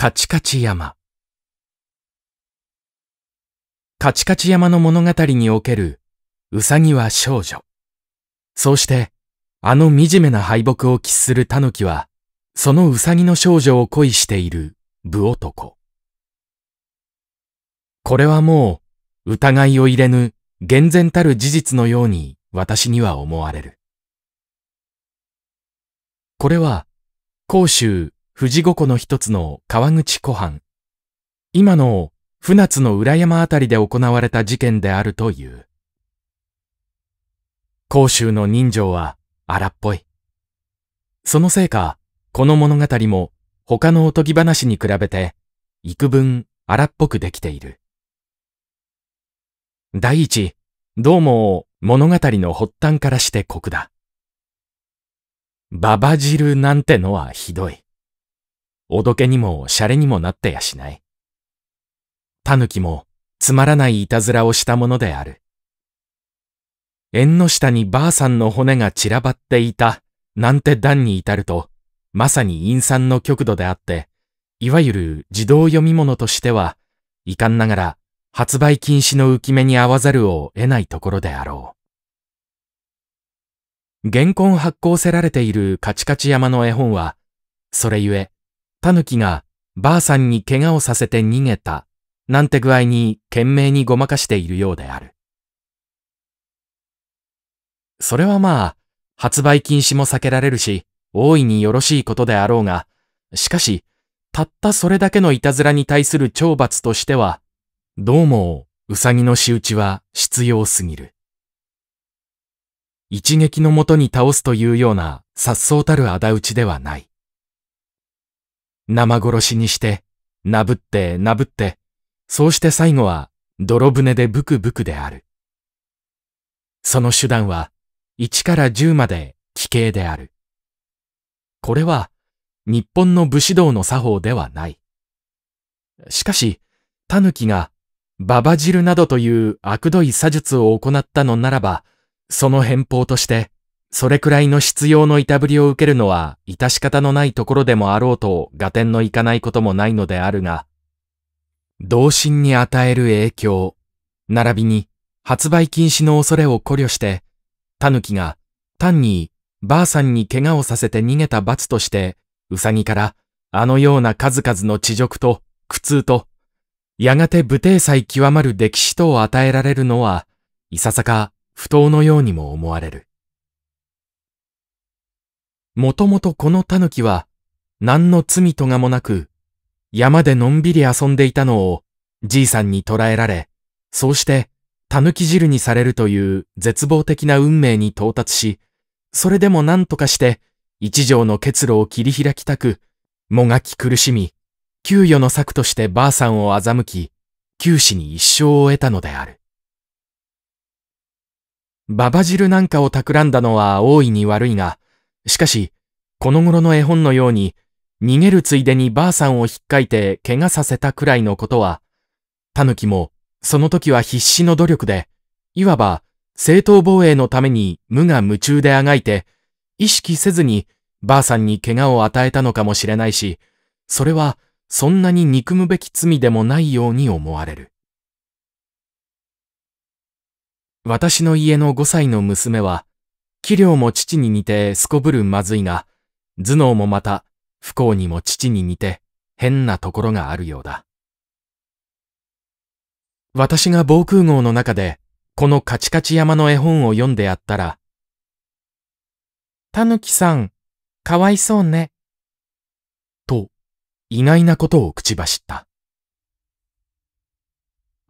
カチカチ山。カチカチ山の物語における、うさぎは少女。そうして、あの惨めな敗北を喫するタヌキは、そのうさぎの少女を恋している武男。これはもう、疑いを入れぬ、厳然たる事実のように私には思われる。これは、甲州富士五湖の一つの川口湖畔。今の船津の裏山あたりで行われた事件であるという。甲州の人情は荒っぽい。そのせいか、この物語も他のおとぎ話に比べて幾分荒っぽくできている。第一、どうも物語の発端からして酷だ。ババ汁なんてのはひどい。おどけにもシャレにもなってやしない。キもつまらないいたずらをしたものである。縁の下にばあさんの骨が散らばっていた、なんて段に至ると、まさに陰惨の極度であって、いわゆる自動読み物としては、遺憾ながら発売禁止の浮き目に合わざるを得ないところであろう。原稿発行せられているカチカチ山の絵本は、それゆえ、タヌキが、ばあさんに怪我をさせて逃げた、なんて具合に懸命にごまかしているようである。それはまあ、発売禁止も避けられるし、大いによろしいことであろうが、しかし、たったそれだけのいたずらに対する懲罰としては、どうも、うさぎの仕打ちは必要すぎる。一撃のもとに倒すというような、殺相たる仇討ちではない。生殺しにして、なぶって、なぶって、そうして最後は、泥船でブクブクである。その手段は、1から10まで奇形である。これは、日本の武士道の作法ではない。しかし、タヌキが、ババ汁などという悪どい詐術を行ったのならば、その返報として、それくらいの必要のいたぶりを受けるのは、致し方のないところでもあろうと、合点のいかないこともないのであるが、同心に与える影響、並びに発売禁止の恐れを考慮して、狸が単にばあさんに怪我をさせて逃げた罰として、うさぎからあのような数々の恥辱と苦痛と、やがて武帝祭極まる歴史とを与えられるのは、いささか不当のようにも思われる。もともとこの狸は、何の罪とがもなく、山でのんびり遊んでいたのを、じいさんに捕らえられ、そうして、狸汁にされるという絶望的な運命に到達し、それでも何とかして、一条の結露を切り開きたく、もがき苦しみ、給与の策としてばあさんを欺き、九死に一生を得たのである。ババ汁なんかを企んだのは大いに悪いが、しかし、この頃の絵本のように、逃げるついでにばあさんをひっかいて怪我させたくらいのことは、タヌキもその時は必死の努力で、いわば正当防衛のために無我夢中であがいて、意識せずにばあさんに怪我を与えたのかもしれないし、それはそんなに憎むべき罪でもないように思われる。私の家の5歳の娘は、器量も父に似てすこぶるまずいが、頭脳もまた不幸にも父に似て変なところがあるようだ。私が防空壕の中で、このカチカチ山の絵本を読んでやったら、たぬきさん、かわいそうね。と、意外なことを口走った。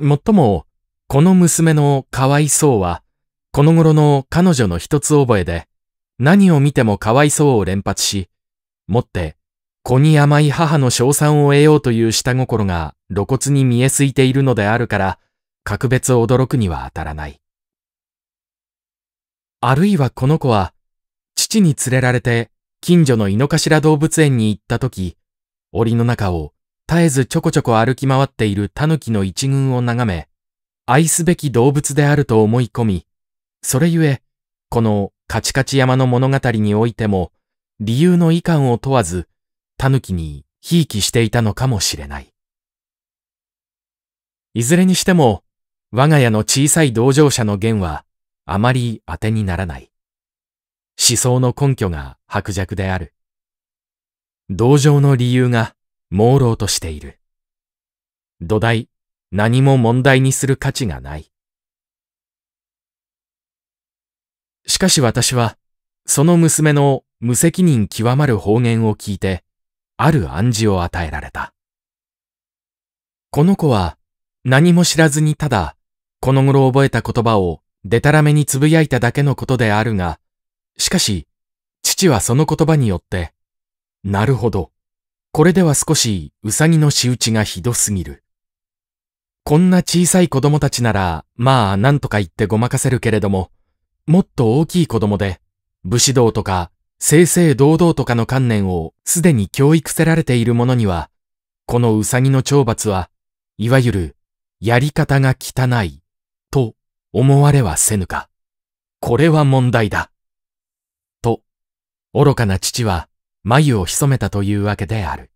もっとも、この娘のかわいそうは、この頃の彼女の一つ覚えで、何を見てもかわいそうを連発し、もって子に甘い母の称賛を得ようという下心が露骨に見えすいているのであるから、格別驚くには当たらない。あるいはこの子は、父に連れられて近所の井の頭動物園に行った時、檻の中を絶えずちょこちょこ歩き回っている狸の一群を眺め、愛すべき動物であると思い込み、それゆえ、このカチカチ山の物語においても、理由の遺憾を問わず、狸にひいきしていたのかもしれない。いずれにしても、我が家の小さい同情者の弦は、あまり当てにならない。思想の根拠が薄弱である。同情の理由が朦朧としている。土台、何も問題にする価値がない。しかし私は、その娘の無責任極まる方言を聞いて、ある暗示を与えられた。この子は何も知らずにただ、この頃覚えた言葉をでたらめにつぶやいただけのことであるが、しかし、父はその言葉によって、なるほど。これでは少しうさぎの仕打ちがひどすぎる。こんな小さい子供たちなら、まあなんとか言ってごまかせるけれども、もっと大きい子供で、武士道とか正々堂々とかの観念をすでに教育せられている者には、このうさぎの懲罰は、いわゆる、やり方が汚い、と思われはせぬか。これは問題だ。と、愚かな父は眉を潜めたというわけである。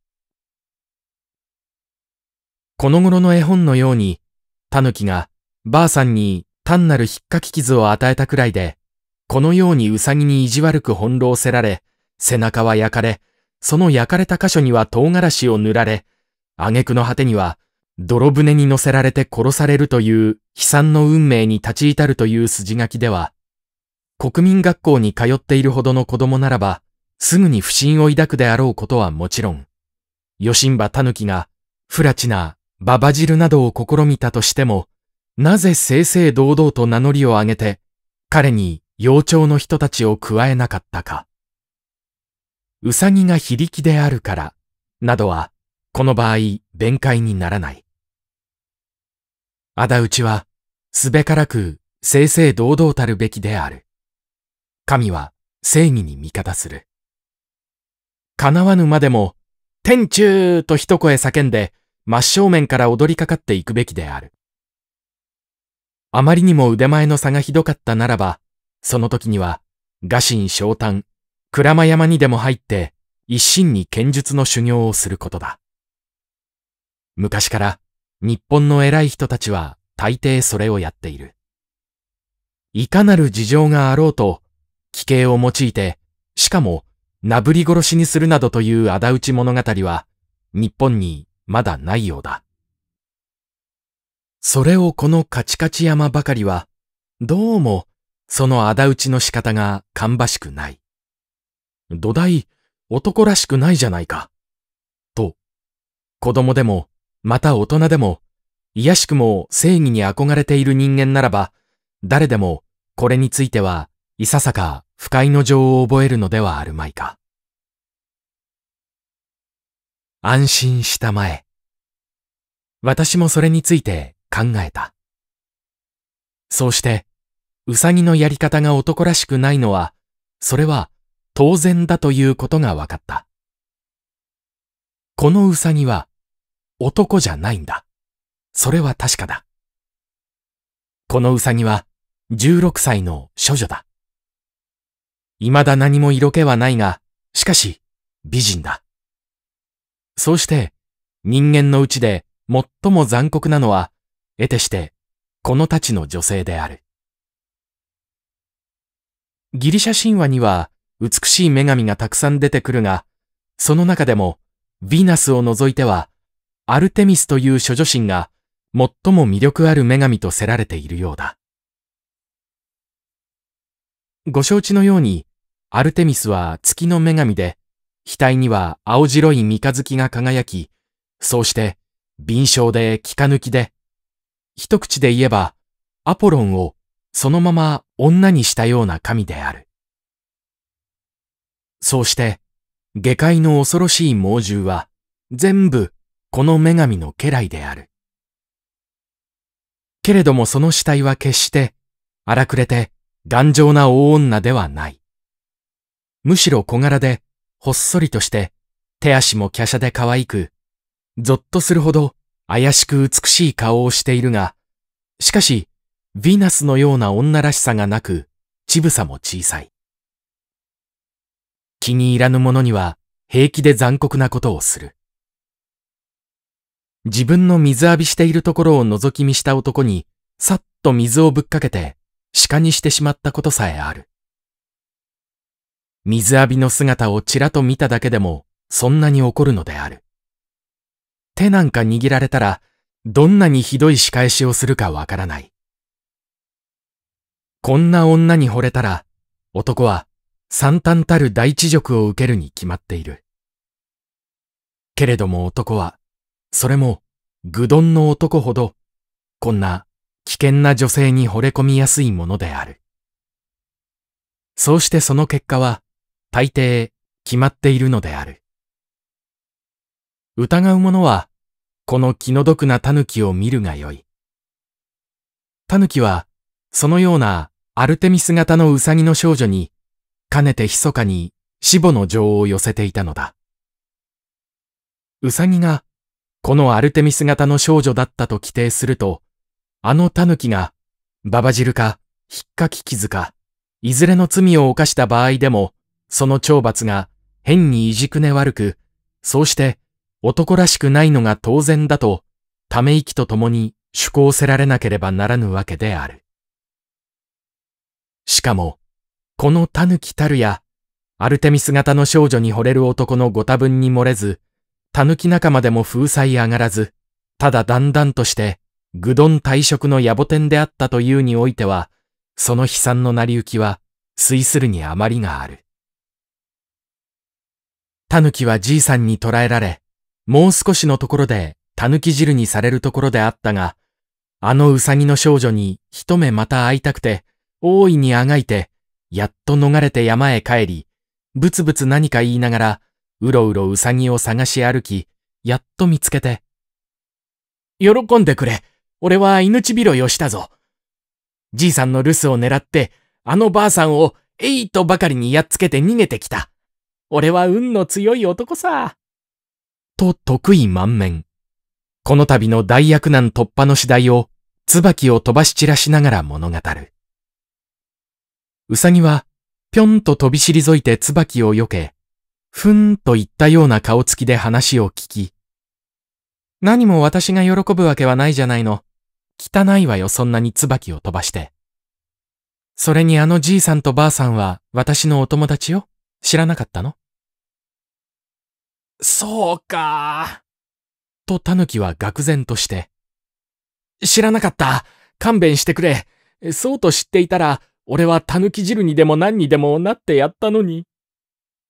この頃の絵本のように、狸がばあさんに単なる引っかき傷を与えたくらいで、このようにウサギに意地悪く翻弄せられ、背中は焼かれ、その焼かれた箇所には唐辛子を塗られ、挙句の果てには、泥船に乗せられて殺されるという悲惨の運命に立ち至るという筋書きでは、国民学校に通っているほどの子供ならば、すぐに不信を抱くであろうことはもちろん、ヨシンバタヌキが、フラチナ、ババ汁などを試みたとしても、なぜ正々堂々と名乗りを上げて、彼に幼鳥の人たちを加えなかったか。うさぎが非力であるから、などは、この場合、弁解にならない。仇討ちは、すべからく、正々堂々たるべきである。神は、正義に味方する。叶わぬまでも、天中と一声叫んで、真正面から踊りかかっていくべきである。あまりにも腕前の差がひどかったならば、その時には、餓心昇胆、鞍馬山にでも入って、一心に剣術の修行をすることだ。昔から、日本の偉い人たちは大抵それをやっている。いかなる事情があろうと、奇形を用いて、しかも、なぶり殺しにするなどという仇討ち物語は、日本にまだないようだ。それをこのカチカチ山ばかりは、どうもその仇討ちの仕方が芳しくない。土台、男らしくないじゃないか。と、子供でも、また大人でも、いやしくも正義に憧れている人間ならば、誰でもこれについてはいささか不快の情を覚えるのではあるまいか。安心したまえ。私もそれについて考えた。そうして、うさぎのやり方が男らしくないのは、それは当然だということが分かった。このうさぎは男じゃないんだ。それは確かだ。このうさぎは16歳の処女だ。未だ何も色気はないが、しかし美人だ。そうして人間のうちで最も残酷なのは得てして、この太刀の女性である。ギリシャ神話には美しい女神がたくさん出てくるが、その中でも、ヴィーナスを除いては、アルテミスという諸女神が最も魅力ある女神とせられているようだ。ご承知のように、アルテミスは月の女神で、額には青白い三日月が輝き、そうして、敏捷で気化抜きで、一口で言えば、アポロンをそのまま女にしたような神である。そうして、下界の恐ろしい猛獣は、全部、この女神の家来である。けれどもその死体は決して、荒くれて、頑丈な大女ではない。むしろ小柄で、ほっそりとして、手足も華奢で可愛く、ぞっとするほど怪しく美しい顔をしているが、しかし、ヴィーナスのような女らしさがなく、ちぶさも小さい。気に入らぬ者には平気で残酷なことをする。自分の水浴びしているところを覗き見した男に、さっと水をぶっかけて、鹿にしてしまったことさえある。水浴びの姿をちらと見ただけでも、そんなに怒るのである。手なんか握られたら、どんなにひどい仕返しをするかわからない。こんな女に惚れたら、男は惨憺たる大地辱を受けるに決まっている。けれども男は、それも、愚鈍の男ほど、こんな危険な女性に惚れ込みやすいものである。そうしてその結果は、大抵決まっているのである。疑う者は、この気の毒な狸を見るがよい。狸は、そのようなアルテミス型のウサギの少女に、かねて密かに死母の情を寄せていたのだ。ウサギが、このアルテミス型の少女だったと規定すると、あの狸が、ババジルか、ひっかき傷か、いずれの罪を犯した場合でも、その懲罰が変にいじくね悪く、そうして男らしくないのが当然だと、ため息とともに趣向せられなければならぬわけである。しかも、このキたるや、アルテミス型の少女に惚れる男のご多分に漏れず、狸仲間でも風采上がらず、ただだんだんとして、愚鈍退職の野暮天であったというにおいては、その悲惨の成り行きは、推するに余りがある。キはじいさんに捕らえられ、もう少しのところでたぬき汁にされるところであったが、あのうさぎの少女に一目また会いたくて、大いにあがいて、やっと逃れて山へ帰り、ぶつぶつ何か言いながら、うろうろうさぎを探し歩き、やっと見つけて。喜んでくれ。俺は命拾いをしたぞ。じいさんの留守を狙って、あのばあさんをえいとばかりにやっつけて逃げてきた。俺は運の強い男さ。と得意満面。この度の大役難突破の次第を、椿を飛ばし散らしながら物語る。うさぎは、ぴょんと飛びぞいて椿を避け、ふんと言ったような顔つきで話を聞き、何も私が喜ぶわけはないじゃないの。汚いわよ、そんなに椿を飛ばして。それにあのじいさんとばあさんは私のお友達よ。知らなかったのそうかとタヌキは愕然として。知らなかった。勘弁してくれ。そうと知っていたら、俺はタヌキ汁にでも何にでもなってやったのに。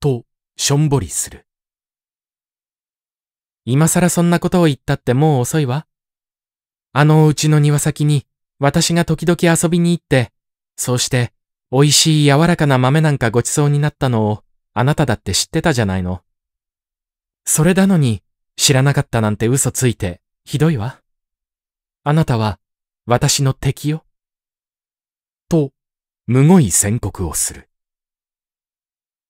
と、しょんぼりする。今更そんなことを言ったってもう遅いわ。あのうちの庭先に私が時々遊びに行って、そうして美味しい柔らかな豆なんかごちそうになったのをあなただって知ってたじゃないの。それなのに、知らなかったなんて嘘ついて、ひどいわ。あなたは、私の敵よ。と、むごい宣告をする。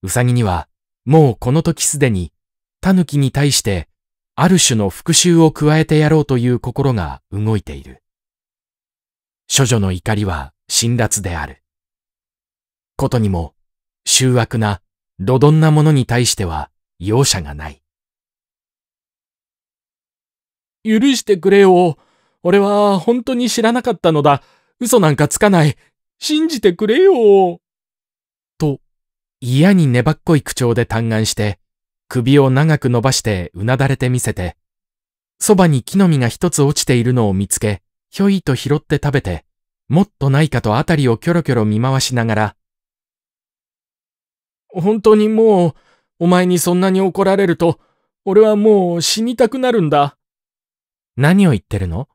うさぎには、もうこの時すでに、狸に対して、ある種の復讐を加えてやろうという心が動いている。処女の怒りは辛辣である。ことにも、醜悪な、どどんなものに対しては容赦がない。許してくれよ。俺は本当に知らなかったのだ。嘘なんかつかない。信じてくれよ。と、嫌に粘っこい口調で嘆願して、首を長く伸ばしてうなだれてみせて、そばに木の実が一つ落ちているのを見つけ、ひょいと拾って食べて、もっとないかとあたりをキョロキョロ見回しながら、本当にもう、お前にそんなに怒られると、俺はもう死にたくなるんだ。何を言ってるの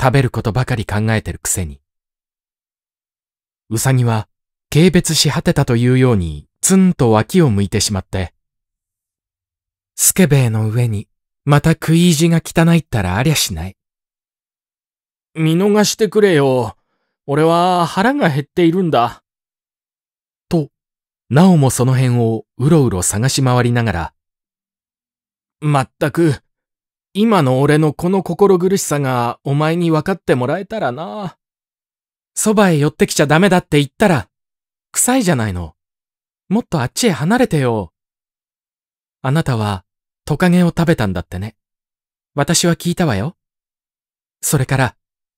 食べることばかり考えてるくせに。うさぎは、軽蔑し果てたというように、ツンと脇を向いてしまって、スケベーの上に、また食い意地が汚いったらありゃしない。見逃してくれよ。俺は腹が減っているんだ。と、なおもその辺をうろうろ探し回りながら、まったく、今の俺のこの心苦しさがお前に分かってもらえたらな。そばへ寄ってきちゃダメだって言ったら、臭いじゃないの。もっとあっちへ離れてよ。あなたはトカゲを食べたんだってね。私は聞いたわよ。それから、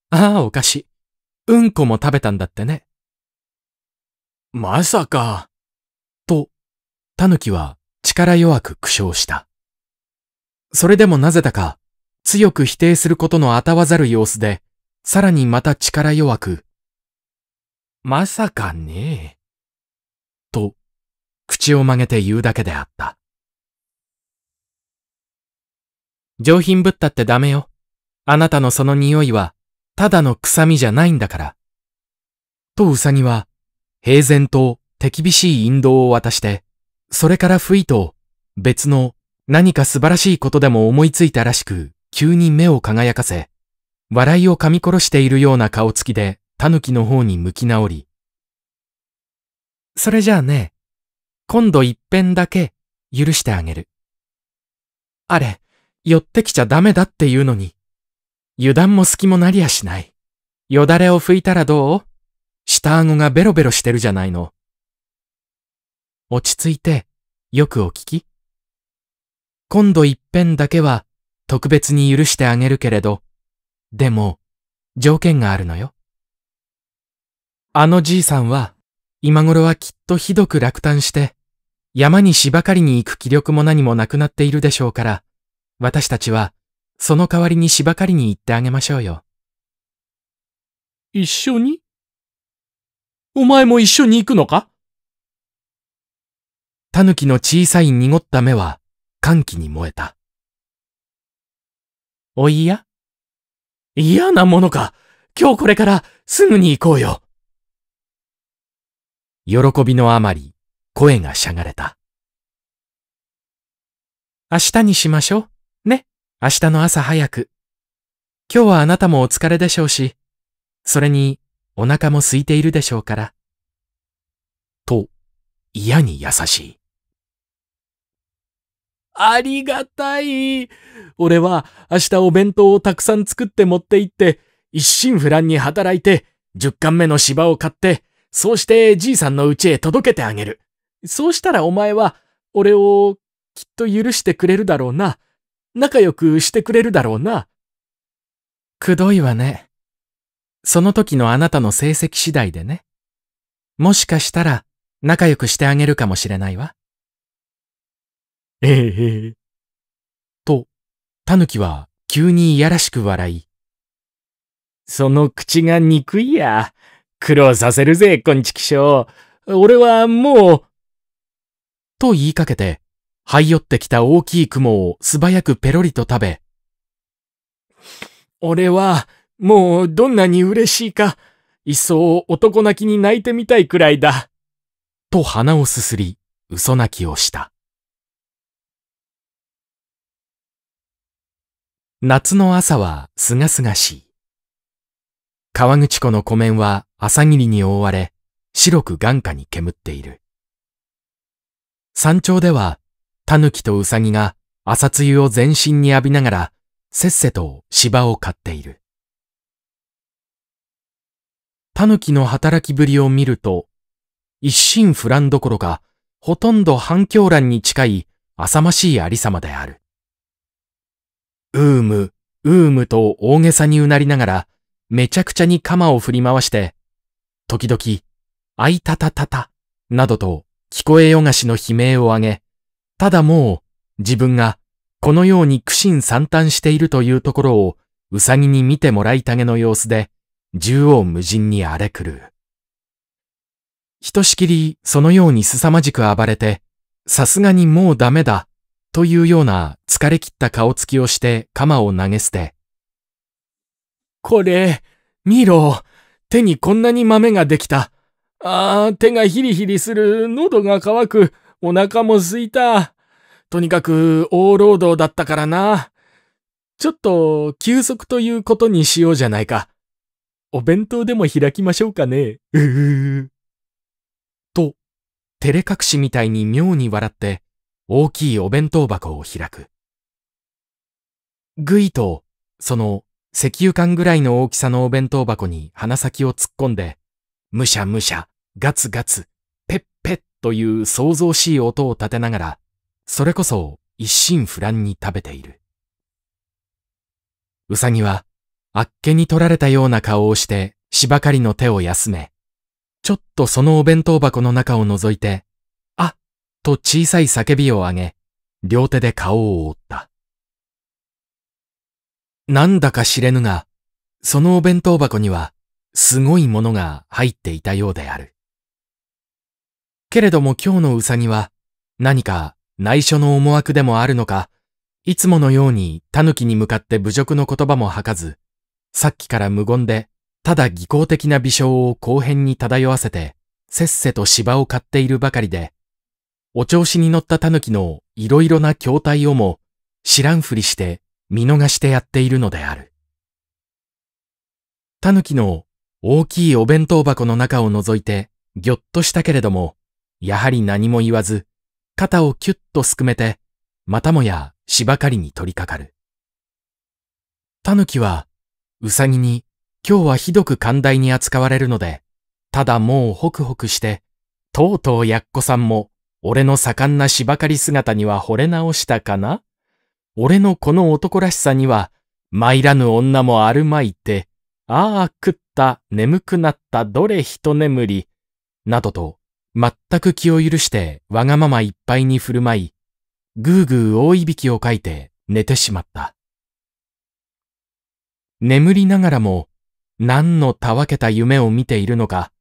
ああおかしい。うんこも食べたんだってね。まさか。と、タヌキは力弱く苦笑した。それでもなぜだか、強く否定することのあたわざる様子で、さらにまた力弱く、まさかねえ。と、口を曲げて言うだけであった。上品ぶったってダメよ。あなたのその匂いは、ただの臭みじゃないんだから。とウサギは、平然と手厳しい引導を渡して、それから不意と別の何か素晴らしいことでも思いついたらしく、急に目を輝かせ、笑いを噛み殺しているような顔つきで、狸の方に向き直り。それじゃあね、今度一遍だけ許してあげる。あれ、寄ってきちゃダメだっていうのに、油断も隙もなりやしない。よだれを拭いたらどう下顎がベロベロしてるじゃないの。落ち着いて、よくお聞き。今度一遍だけは特別に許してあげるけれど、でも条件があるのよ。あのじいさんは今頃はきっとひどく落胆して山に芝刈りに行く気力も何もなくなっているでしょうから、私たちはその代わりに芝刈りに行ってあげましょうよ。一緒にお前も一緒に行くのかタヌキの小さい濁った目は歓喜に燃えた。おいや嫌なものか今日これからすぐに行こうよ喜びのあまり声がしゃがれた。明日にしましょう。ね。明日の朝早く。今日はあなたもお疲れでしょうし、それにお腹も空いているでしょうから。と、嫌に優しい。ありがたい。俺は明日お弁当をたくさん作って持って行って、一心不乱に働いて、10巻目の芝を買って、そうしてじいさんの家へ届けてあげる。そうしたらお前は、俺をきっと許してくれるだろうな。仲良くしてくれるだろうな。くどいわね。その時のあなたの成績次第でね。もしかしたら仲良くしてあげるかもしれないわ。ええへえ。と、タヌキは急にいやらしく笑い。その口が憎いや。苦労させるぜ、こんちきしょう。俺はもう。と言いかけて、這い寄ってきた大きい雲を素早くペロリと食べ。俺は、もうどんなに嬉しいか、いっそ男泣きに泣いてみたいくらいだ。と鼻をすすり、嘘泣きをした。夏の朝はすがすがしい。川口湖の湖面は朝霧に覆われ、白く眼下に煙っている。山頂では、タヌキとウサギが朝露を全身に浴びながら、せっせと芝を刈っている。キの働きぶりを見ると、一心不乱どころか、ほとんど半狂乱に近い浅ましいありさまである。うーむ、うーむと大げさにうなりながら、めちゃくちゃに鎌を振り回して、時々、あいたたたた、などと聞こえよがしの悲鳴を上げ、ただもう自分がこのように苦心惨憺しているというところをうさぎに見てもらいたげの様子で、縦横無尽に荒れ狂う。ひとしきりそのように凄まじく暴れて、さすがにもうダメだというような疲れ切った顔つきをして鎌を投げ捨て。これ、見ろ。手にこんなに豆ができた。ああ、手がヒリヒリする。喉が渇く。お腹も空いた。とにかく、大労働だったからな。ちょっと、休息ということにしようじゃないか。お弁当でも開きましょうかね。ううと、照れ隠しみたいに妙に笑って、大きいお弁当箱を開く。ぐいと、その石油缶ぐらいの大きさのお弁当箱に鼻先を突っ込んで、むしゃむしゃ、ガツガツ、ペッペッという想像しい音を立てながら、それこそ一心不乱に食べている。うさぎは、あっけに取られたような顔をして、しばかりの手を休め、ちょっとそのお弁当箱の中を覗いて、と小さい叫びを上げ、両手で顔を覆った。なんだか知れぬが、そのお弁当箱には、すごいものが入っていたようである。けれども今日のうさぎは、何か内緒の思惑でもあるのか、いつものようにキに向かって侮辱の言葉も吐かず、さっきから無言で、ただ技巧的な微笑を後編に漂わせて、せっせと芝を買っているばかりで、お調子に乗った狸のいろいろな筐体をも知らんふりして見逃してやっているのである。狸の大きいお弁当箱の中を覗いてぎょっとしたけれども、やはり何も言わず、肩をキュッとすくめて、またもや芝刈りに取りかかる。狸は、うさぎに、今日はひどく寛大に扱われるので、ただもうホクホクして、とうとうやっこさんも俺の盛んな芝刈り姿には惚れ直したかな俺のこの男らしさには、参らぬ女もあるまいて、ああ食った眠くなったどれ一眠り、などと、全く気を許してわがままいっぱいに振る舞い、ぐうぐう大いびきをかいて寝てしまった。眠りながらも、何のたわけた夢を見ているのか、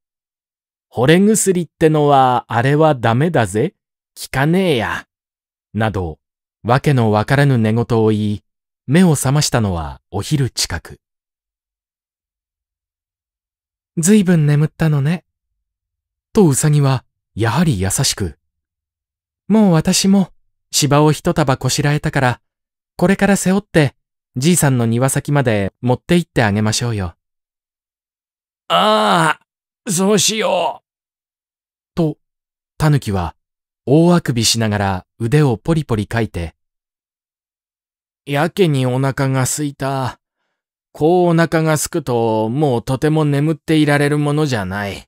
惚れ薬ってのはあれはダメだぜ。聞かねえや、など、わけのわからぬ寝言を言い、目を覚ましたのはお昼近く。ずいぶん眠ったのね。とうさぎは、やはり優しく。もう私も、芝を一束こしらえたから、これから背負って、じいさんの庭先まで持って行ってあげましょうよ。ああ、そうしよう。と、たぬきは大あくびしながら腕をポリポリかいて、やけにお腹がすいた。こうお腹がすくと、もうとても眠っていられるものじゃない。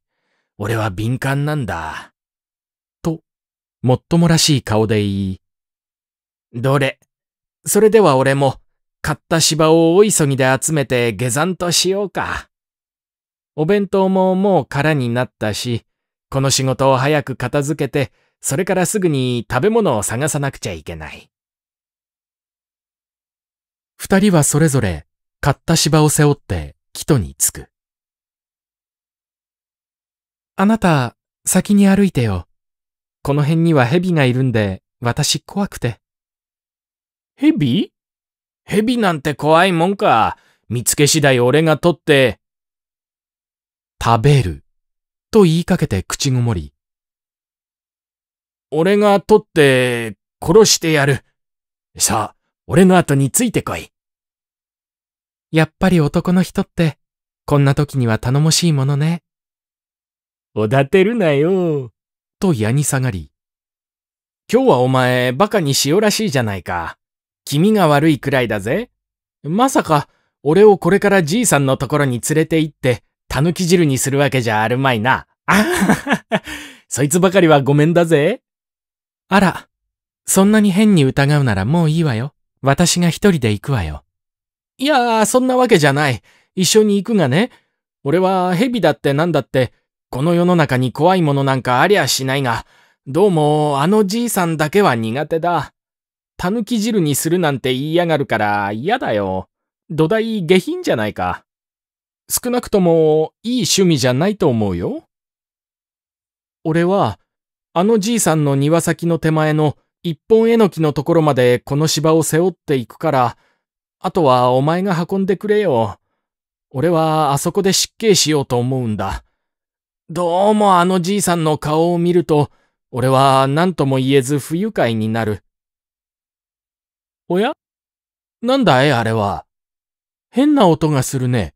俺は敏感なんだ。と、もっともらしい顔で言い。どれ。それでは俺も、買った芝を大急ぎで集めて下山としようか。お弁当ももう空になったし、この仕事を早く片付けて、それからすぐに食べ物を探さなくちゃいけない。二人はそれぞれ買った芝を背負って木戸に着く。あなた、先に歩いてよ。この辺には蛇がいるんで、私怖くて。蛇蛇なんて怖いもんか。見つけ次第俺が取って。食べる。と言いかけて口ごもり、俺が取って殺してやる。さあ、俺の後についてこい。やっぱり男の人って、こんな時には頼もしいものね。おだてるなよ。と矢に下がり。今日はお前、バカにしようらしいじゃないか。気味が悪いくらいだぜ。まさか、俺をこれからじいさんのところに連れて行って、たぬき汁にするわけじゃあるまいな。あそいつばかりはごめんだぜ。あら、そんなに変に疑うならもういいわよ。私が一人で行くわよ。いやー、そんなわけじゃない。一緒に行くがね。俺は蛇だってなんだって、この世の中に怖いものなんかありゃしないが、どうもあのじいさんだけは苦手だ。たぬき汁にするなんて言いやがるから嫌だよ。土台下品じゃないか。少なくともいい趣味じゃないと思うよ。俺はあのじいさんの庭先の手前の一本えのきのところまでこの芝を背負っていくから、あとはお前が運んでくれよ。俺はあそこで失敬しようと思うんだ。どうもあのじいさんの顔を見ると、俺は何とも言えず不愉快になる。おやなんだいあれは。変な音がするね。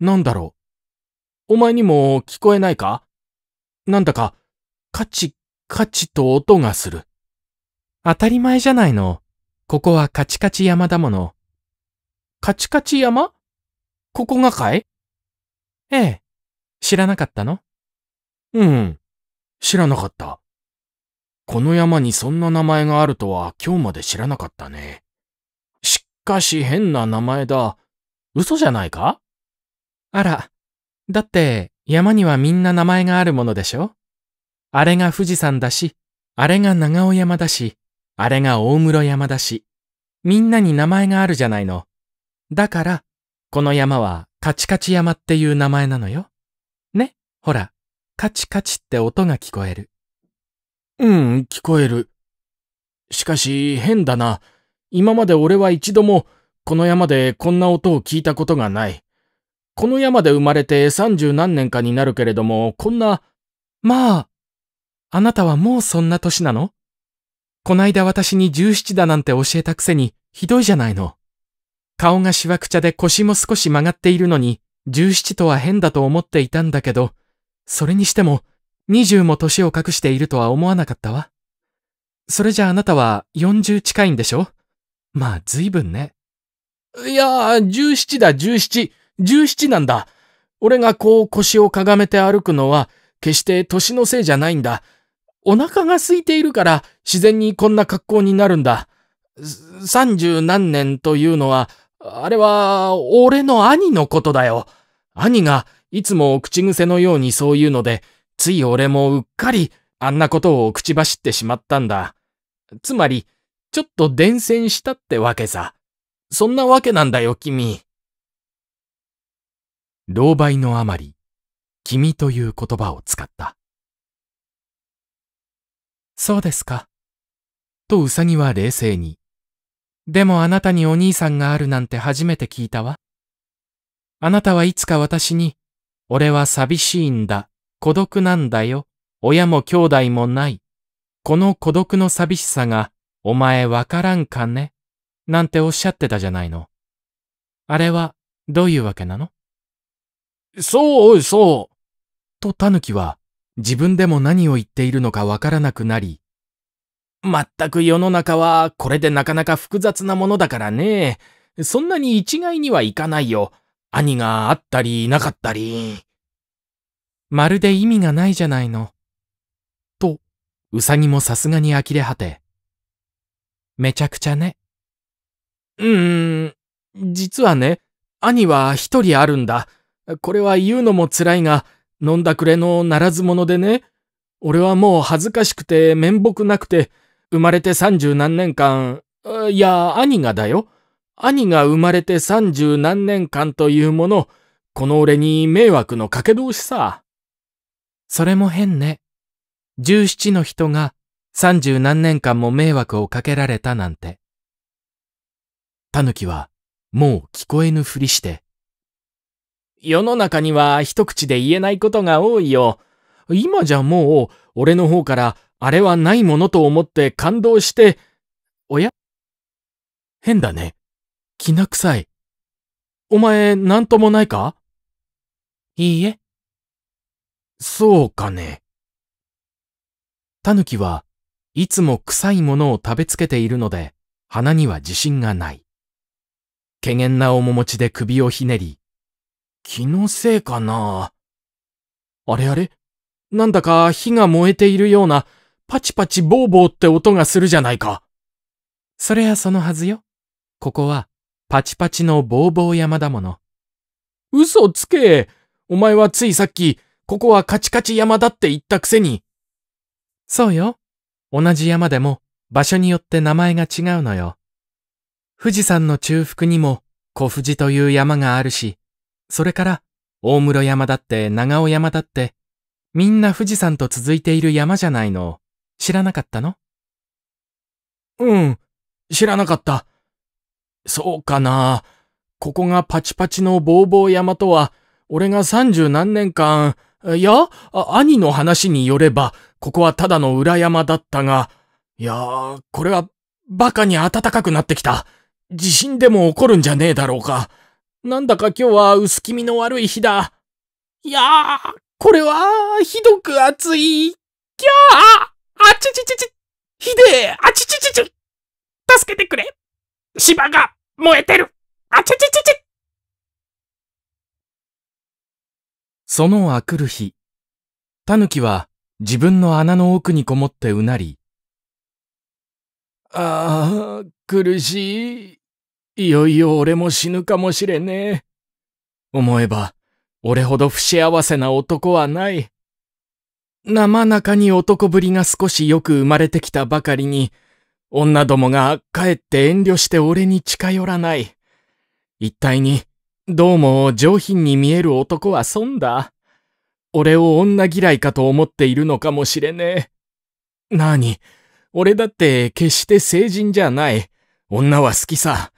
なんだろう。お前にも聞こえないかなんだか、カチカチと音がする。当たり前じゃないの。ここはカチカチ山だもの。カチカチ山ここがかいええ。知らなかったのうん。知らなかった。この山にそんな名前があるとは今日まで知らなかったね。しかし変な名前だ。嘘じゃないかあら。だって山にはみんな名前があるものでしょあれが富士山だし、あれが長尾山だし、あれが大室山だし、みんなに名前があるじゃないの。だから、この山はカチカチ山っていう名前なのよ。ね、ほら、カチカチって音が聞こえる。うん、聞こえる。しかし、変だな。今まで俺は一度も、この山でこんな音を聞いたことがない。この山で生まれて三十何年かになるけれども、こんな、まあ、あなたはもうそんな歳なのこないだ私に十七だなんて教えたくせに、ひどいじゃないの。顔がしわくちゃで腰も少し曲がっているのに、十七とは変だと思っていたんだけど、それにしても、二十も年を隠しているとは思わなかったわ。それじゃあなたは四十近いんでしょまあ、随分ね。いやー、十七だ、十七。十七なんだ。俺がこう腰をかがめて歩くのは、決して年のせいじゃないんだ。お腹が空いているから自然にこんな格好になるんだ。三十何年というのは、あれは、俺の兄のことだよ。兄が、いつも口癖のようにそういうので、つい俺もうっかり、あんなことを口走ってしまったんだ。つまり、ちょっと伝染したってわけさ。そんなわけなんだよ、君。狼狽のあまり、君という言葉を使った。そうですか。とウサギは冷静に。でもあなたにお兄さんがあるなんて初めて聞いたわ。あなたはいつか私に、俺は寂しいんだ、孤独なんだよ、親も兄弟もない。この孤独の寂しさが、お前わからんかねなんておっしゃってたじゃないの。あれは、どういうわけなのそうそう。とタヌキは、自分でも何を言っているのかわからなくなり、まったく世の中はこれでなかなか複雑なものだからね。そんなに一概にはいかないよ。兄があったりなかったり。まるで意味がないじゃないの。と、うさぎもさすがに呆れ果て。めちゃくちゃね。うーん、実はね、兄は一人あるんだ。これは言うのも辛いが、飲んだくれのならず者でね、俺はもう恥ずかしくて面目なくて、生まれて三十何年間、いや、兄がだよ。兄が生まれて三十何年間というもの、この俺に迷惑のかけ通しさ。それも変ね。十七の人が三十何年間も迷惑をかけられたなんて。タヌキはもう聞こえぬふりして世の中には一口で言えないことが多いよ。今じゃもう、俺の方から、あれはないものと思って感動して、おや変だね。きな臭い。お前、なんともないかいいえ。そうかね。タヌキはいつも臭いものを食べつけているので、鼻には自信がない。懸念な面持ちで首をひねり、気のせいかなあれあれなんだか火が燃えているようなパチパチボーボーって音がするじゃないか。それはそのはずよ。ここはパチパチのボーボー山だもの。嘘つけお前はついさっき、ここはカチカチ山だって言ったくせに。そうよ。同じ山でも場所によって名前が違うのよ。富士山の中腹にも小富士という山があるし、それから、大室山だって長尾山だって、みんな富士山と続いている山じゃないの、知らなかったのうん、知らなかった。そうかな。ここがパチパチのボーボー山とは、俺が三十何年間、いや、兄の話によれば、ここはただの裏山だったが、いやー、これは、馬鹿に暖かくなってきた。地震でも起こるんじゃねえだろうか。なんだか今日は薄気味の悪い日だ。いやあ、これは、ひどく暑い。きゃあ、あちちちち、ひでえ、あちちちち。助けてくれ。芝が燃えてる。あちちちち。そのあくる日、タヌキは自分の穴の奥にこもってうなり、ああ、苦しい。いよいよ俺も死ぬかもしれねえ。思えば、俺ほど不幸せな男はない。生中に男ぶりが少しよく生まれてきたばかりに、女どもが帰って遠慮して俺に近寄らない。一体に、どうも上品に見える男は損だ。俺を女嫌いかと思っているのかもしれねえ。なに、俺だって決して成人じゃない。女は好きさ。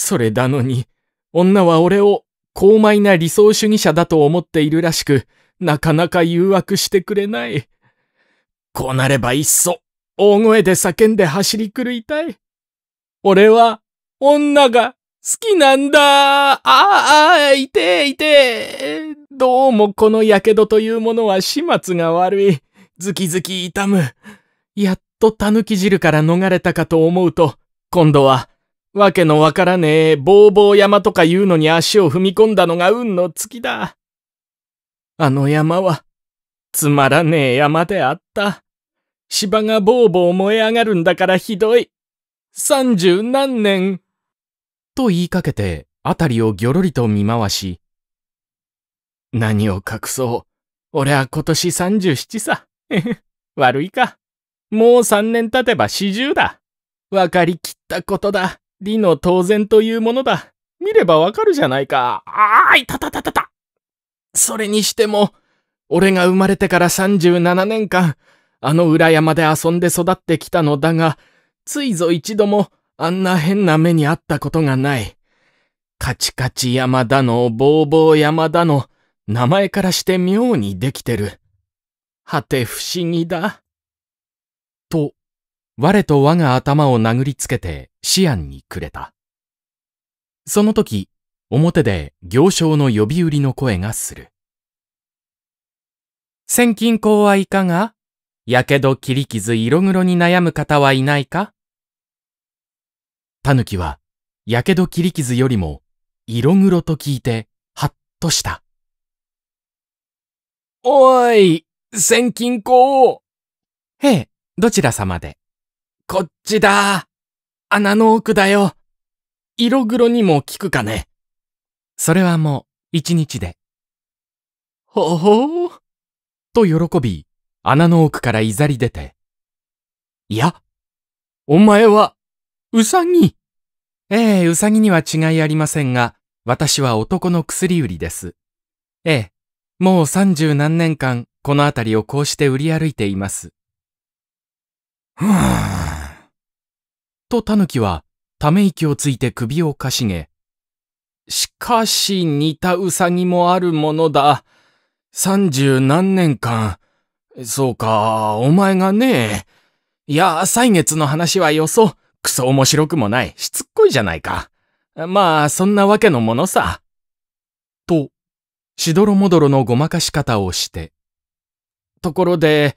それなのに、女は俺を高邁な理想主義者だと思っているらしく、なかなか誘惑してくれない。こうなればいっそ、大声で叫んで走り狂いたい。俺は、女が好きなんだああ、いていてどうもこの火傷というものは始末が悪い。ズキズキ痛む。やっと狸汁から逃れたかと思うと、今度はわけのわからねえ、ぼうぼう山とか言うのに足を踏み込んだのが運の月だ。あの山は、つまらねえ山であった。芝がぼうぼう燃え上がるんだからひどい。三十何年。と言いかけて、あたりをぎょろりと見回し。何を隠そう。俺は今年三十七さ。悪いか。もう三年経てば四十だ。わかりきったことだ。理の当然というものだ。見ればわかるじゃないか。ああ、いたたたたた。それにしても、俺が生まれてから37年間、あの裏山で遊んで育ってきたのだが、ついぞ一度もあんな変な目にあったことがない。カチカチ山だの、ボーボー山だの、名前からして妙にできてる。はて不思議だ。と、我と我が頭を殴りつけて思案にくれた。その時、表で行商の呼び売りの声がする。千金口はいかがやけど切り傷色黒に悩む方はいないかキは、やけど切り傷よりも、色黒と聞いて、はっとした。おーい、千金口へえ、どちら様で。こっちだ穴の奥だよ。色黒にも効くかね。それはもう、一日で。ほほう。と喜び、穴の奥からいざり出て。いや、お前は、うさぎ。ええ、うさぎには違いありませんが、私は男の薬売りです。ええ、もう三十何年間、この辺りをこうして売り歩いています。ふぅ。と狸はため息をついて首をかしげ、しかし似たウサギもあるものだ。三十何年間。そうか、お前がね。いや、歳月の話はよそ。クソ面白くもない。しつっこいじゃないか。まあ、そんなわけのものさ。と、しどろもどろのごまかし方をして。ところで、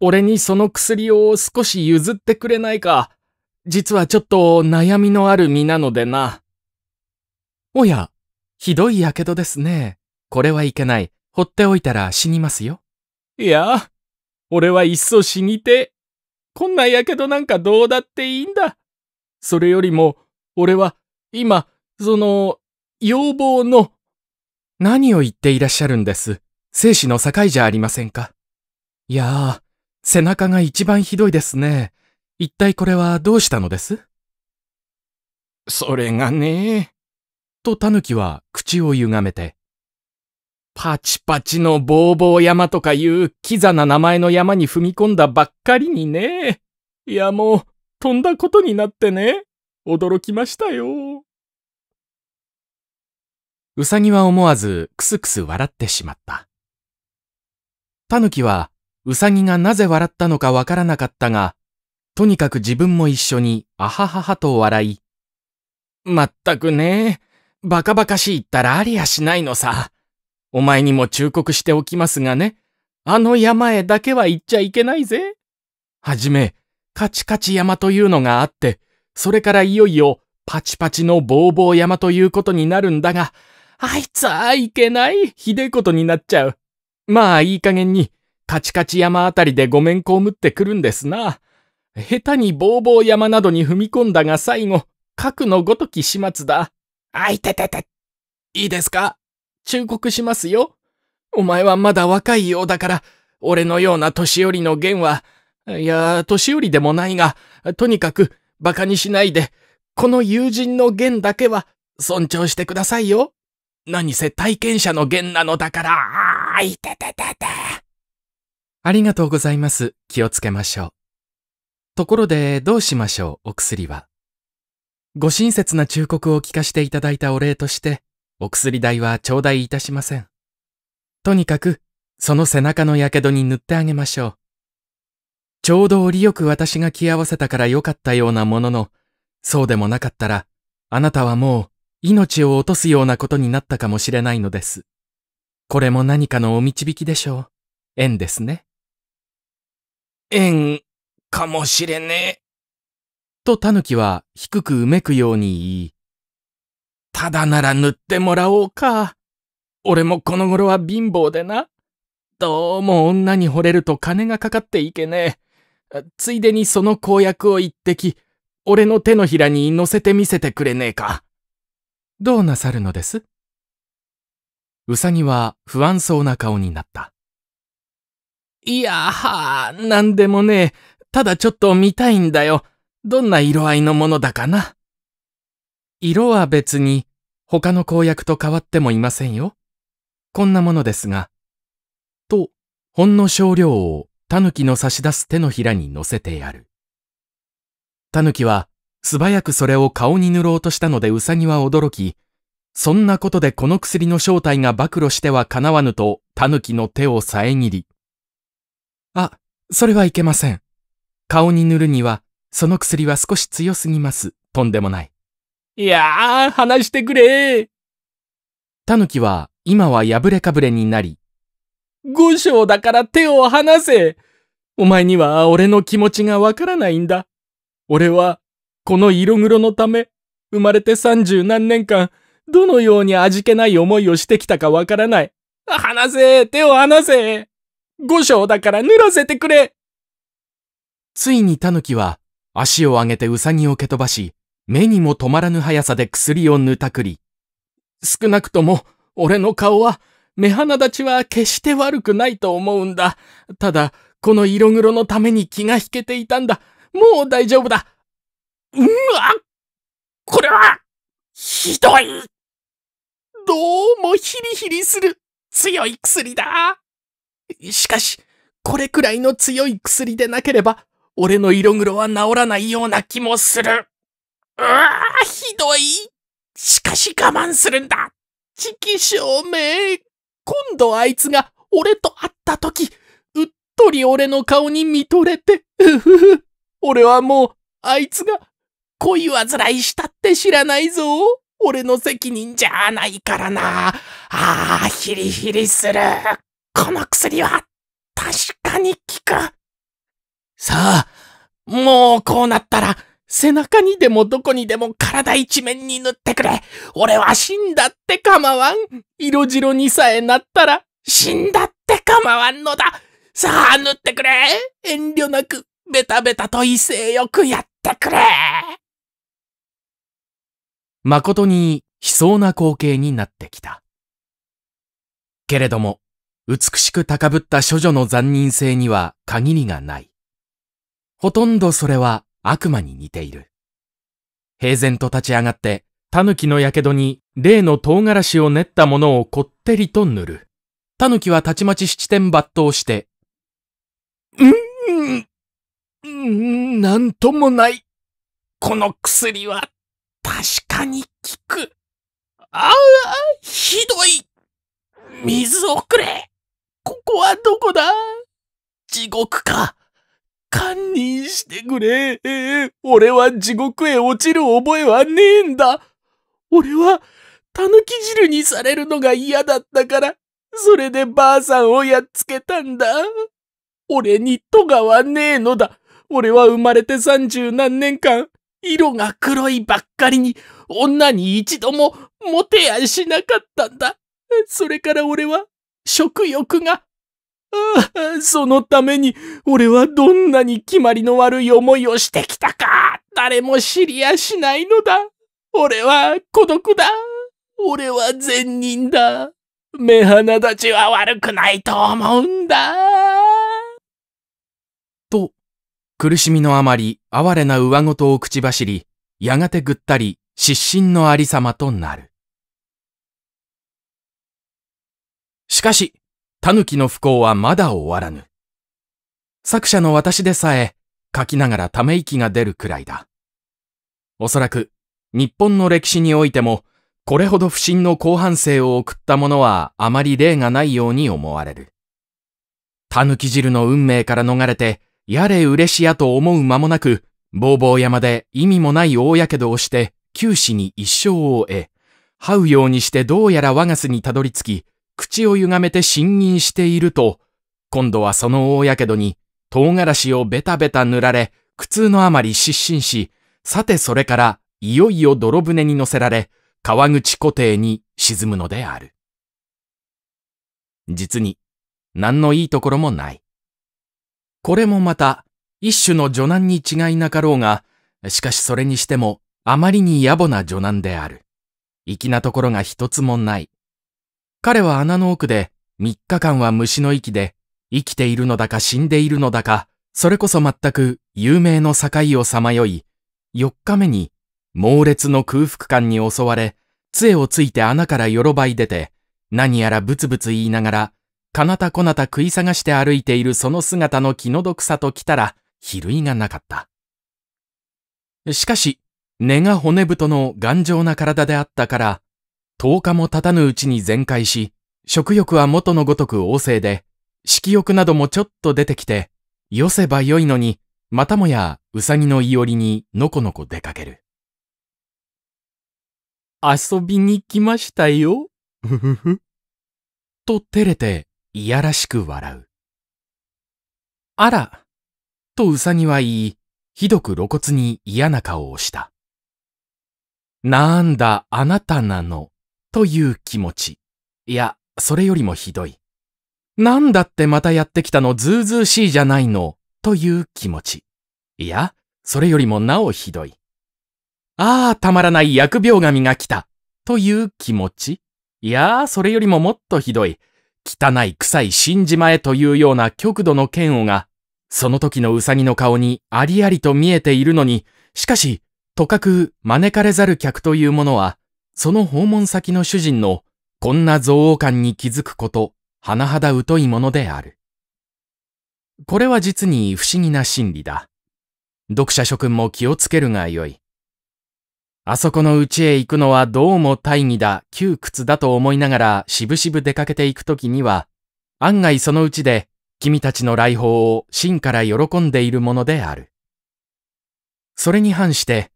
俺にその薬を少し譲ってくれないか。実はちょっと悩みのある身なのでな。おや、ひどい火傷ですね。これはいけない。放っておいたら死にますよ。いや、俺はいっそ死にて。こんな火傷なんかどうだっていいんだ。それよりも、俺は、今、その、要望の。何を言っていらっしゃるんです。生死の境じゃありませんか。いやあ、背中が一番ひどいですね。一体これはどうしたのですそれがね。え。とタヌキは口を歪めて。パチパチのボーボー山とかいうキザな名前の山に踏み込んだばっかりにね。いやもう、飛んだことになってね。驚きましたよ。ウサギは思わずクスクス笑ってしまった。タヌキはウサギがなぜ笑ったのかわからなかったが、とにかく自分も一緒に、あはははと笑い。まったくね、バカバカしいったらありやしないのさ。お前にも忠告しておきますがね、あの山へだけは行っちゃいけないぜ。はじめ、カチカチ山というのがあって、それからいよいよ、パチパチのボーボー山ということになるんだが、あいつはいけない、ひでえことになっちゃう。まあいい加減に、カチカチ山あたりでごめんこむってくるんですな。下手にぼうぼう山などに踏み込んだが最後、核のごとき始末だ。あいててて。いいですか忠告しますよ。お前はまだ若いようだから、俺のような年寄りの弦は、いや、年寄りでもないが、とにかく、馬鹿にしないで、この友人の弦だけは、尊重してくださいよ。何せ体験者の弦なのだから、あいてててて。ありがとうございます。気をつけましょう。ところでどうしましょう、お薬は。ご親切な忠告を聞かせていただいたお礼として、お薬代は頂戴いたしません。とにかく、その背中のやけどに塗ってあげましょう。ちょうど折よく私が着合わせたから良かったようなものの、そうでもなかったら、あなたはもう命を落とすようなことになったかもしれないのです。これも何かのお導きでしょう。縁ですね。縁かもしれねえ。とタヌキは低くうめくように言い、ただなら塗ってもらおうか。俺もこの頃は貧乏でな。どうも女に惚れると金がかかっていけねえ。ついでにその公約を一滴、俺の手のひらに乗せてみせてくれねえか。どうなさるのですうさぎは不安そうな顔になった。いやは、なんでもねただちょっと見たいんだよ。どんな色合いのものだかな。色は別に他の公約と変わってもいませんよ。こんなものですが。と、ほんの少量を狸の差し出す手のひらに乗せてやる。キは素早くそれを顔に塗ろうとしたのでウサギは驚き、そんなことでこの薬の正体が暴露してはかなわぬと狸の手を遮り。あ、それはいけません。顔に塗るには、その薬は少し強すぎます。とんでもない。いやー、話してくれタヌキは、今は破れかぶれになり、五章だから手を離せお前には俺の気持ちがわからないんだ。俺は、この色黒のため、生まれて三十何年間、どのように味気ない思いをしてきたかわからない。離せ手を離せ五章だから塗らせてくれついにタヌキは足を上げてウサギを蹴飛ばし、目にも止まらぬ速さで薬をぬたくり。少なくとも、俺の顔は、目鼻立ちは決して悪くないと思うんだ。ただ、この色黒のために気が引けていたんだ。もう大丈夫だ。うんわこれは、ひどいどうもヒリヒリする強い薬だ。しかし、これくらいの強い薬でなければ、俺の色黒は治らないような気もする。うわぁ、ひどい。しかし我慢するんだ。知気証明。今度あいつが俺と会った時、うっとり俺の顔に見とれて、うふふ。俺はもう、あいつが恋らいしたって知らないぞ。俺の責任じゃないからな。ああ、ヒリヒリする。この薬は、確かに効く。さあ、もうこうなったら、背中にでもどこにでも体一面に塗ってくれ。俺は死んだって構わん。色白にさえなったら、死んだって構わんのだ。さあ、塗ってくれ。遠慮なく、ベタベタと威勢よくやってくれ。誠に悲壮な光景になってきた。けれども、美しく高ぶった処女の残忍性には限りがない。ほとんどそれは悪魔に似ている。平然と立ち上がって、狸のやけどに例の唐辛子を練ったものをこってりと塗る。狸はたちまち七点抜刀して、うーん、なんともない。この薬は確かに効く。ああ、ひどい。水をくれ。ここはどこだ地獄か。堪忍してくれ。俺は地獄へ落ちる覚えはねえんだ。俺は、たぬき汁にされるのが嫌だったから、それでばあさんをやっつけたんだ。俺にとがはねえのだ。俺は生まれて三十何年間、色が黒いばっかりに、女に一度も、もてやしなかったんだ。それから俺は、食欲がそのために、俺はどんなに決まりの悪い思いをしてきたか、誰も知りやしないのだ。俺は孤独だ。俺は善人だ。目鼻立ちは悪くないと思うんだ。と、苦しみのあまり、哀れな上事を口走り、やがてぐったり、失神のありさまとなる。しかし、狸の不幸はまだ終わらぬ。作者の私でさえ書きながらため息が出るくらいだ。おそらく日本の歴史においてもこれほど不審の後半生を送ったものはあまり例がないように思われる。狸汁の運命から逃れてやれ嬉しやと思う間もなく、ぼうぼう山で意味もない大やけどをして、九死に一生を得、這うようにしてどうやら我が巣にたどり着き、口を歪めて侵入していると、今度はその大やけどに、唐辛子をベタベタ塗られ、苦痛のあまり失神し、さてそれからいよいよ泥船に乗せられ、川口湖底に沈むのである。実に、何のいいところもない。これもまた、一種の序難に違いなかろうが、しかしそれにしても、あまりに野暮な序難である。粋なところが一つもない。彼は穴の奥で三日間は虫の息で、生きているのだか死んでいるのだか、それこそ全く有名の境をさまよい、四日目に猛烈の空腹感に襲われ、杖をついて穴からよろばい出て、何やらブツブツ言いながら、かなたこなた食い探して歩いているその姿の気の毒さと来たら、比類がなかった。しかし、根が骨太の頑丈な体であったから、10日も経たぬうちに全開し、食欲は元のごとく旺盛で、色欲などもちょっと出てきて、よせばよいのに、またもやうさぎのいおりにのこのこ出かける。遊びに来ましたよ。ふふふ。と照れて、いやらしく笑う。あら、とうさぎは言い、ひどく露骨に嫌な顔をした。なんだあなたなの、という気持ち。いや、それよりもひどい。なんだってまたやってきたのずうずうしいじゃないの、という気持ち。いや、それよりもなおひどい。ああ、たまらない疫病神が来た、という気持ち。いやそれよりももっとひどい。汚い臭い死んじまえというような極度の嫌悪が、その時のうさぎの顔にありありと見えているのに、しかし、とかく招かれざる客というものは、その訪問先の主人のこんな憎悪感に気づくこと、甚だ疎いものである。これは実に不思議な心理だ。読者諸君も気をつけるがよい。あそこの家へ行くのはどうも大義だ、窮屈だと思いながらしぶしぶ出かけていくときには、案外そのうちで君たちの来訪を真から喜んでいるものである。それに反して、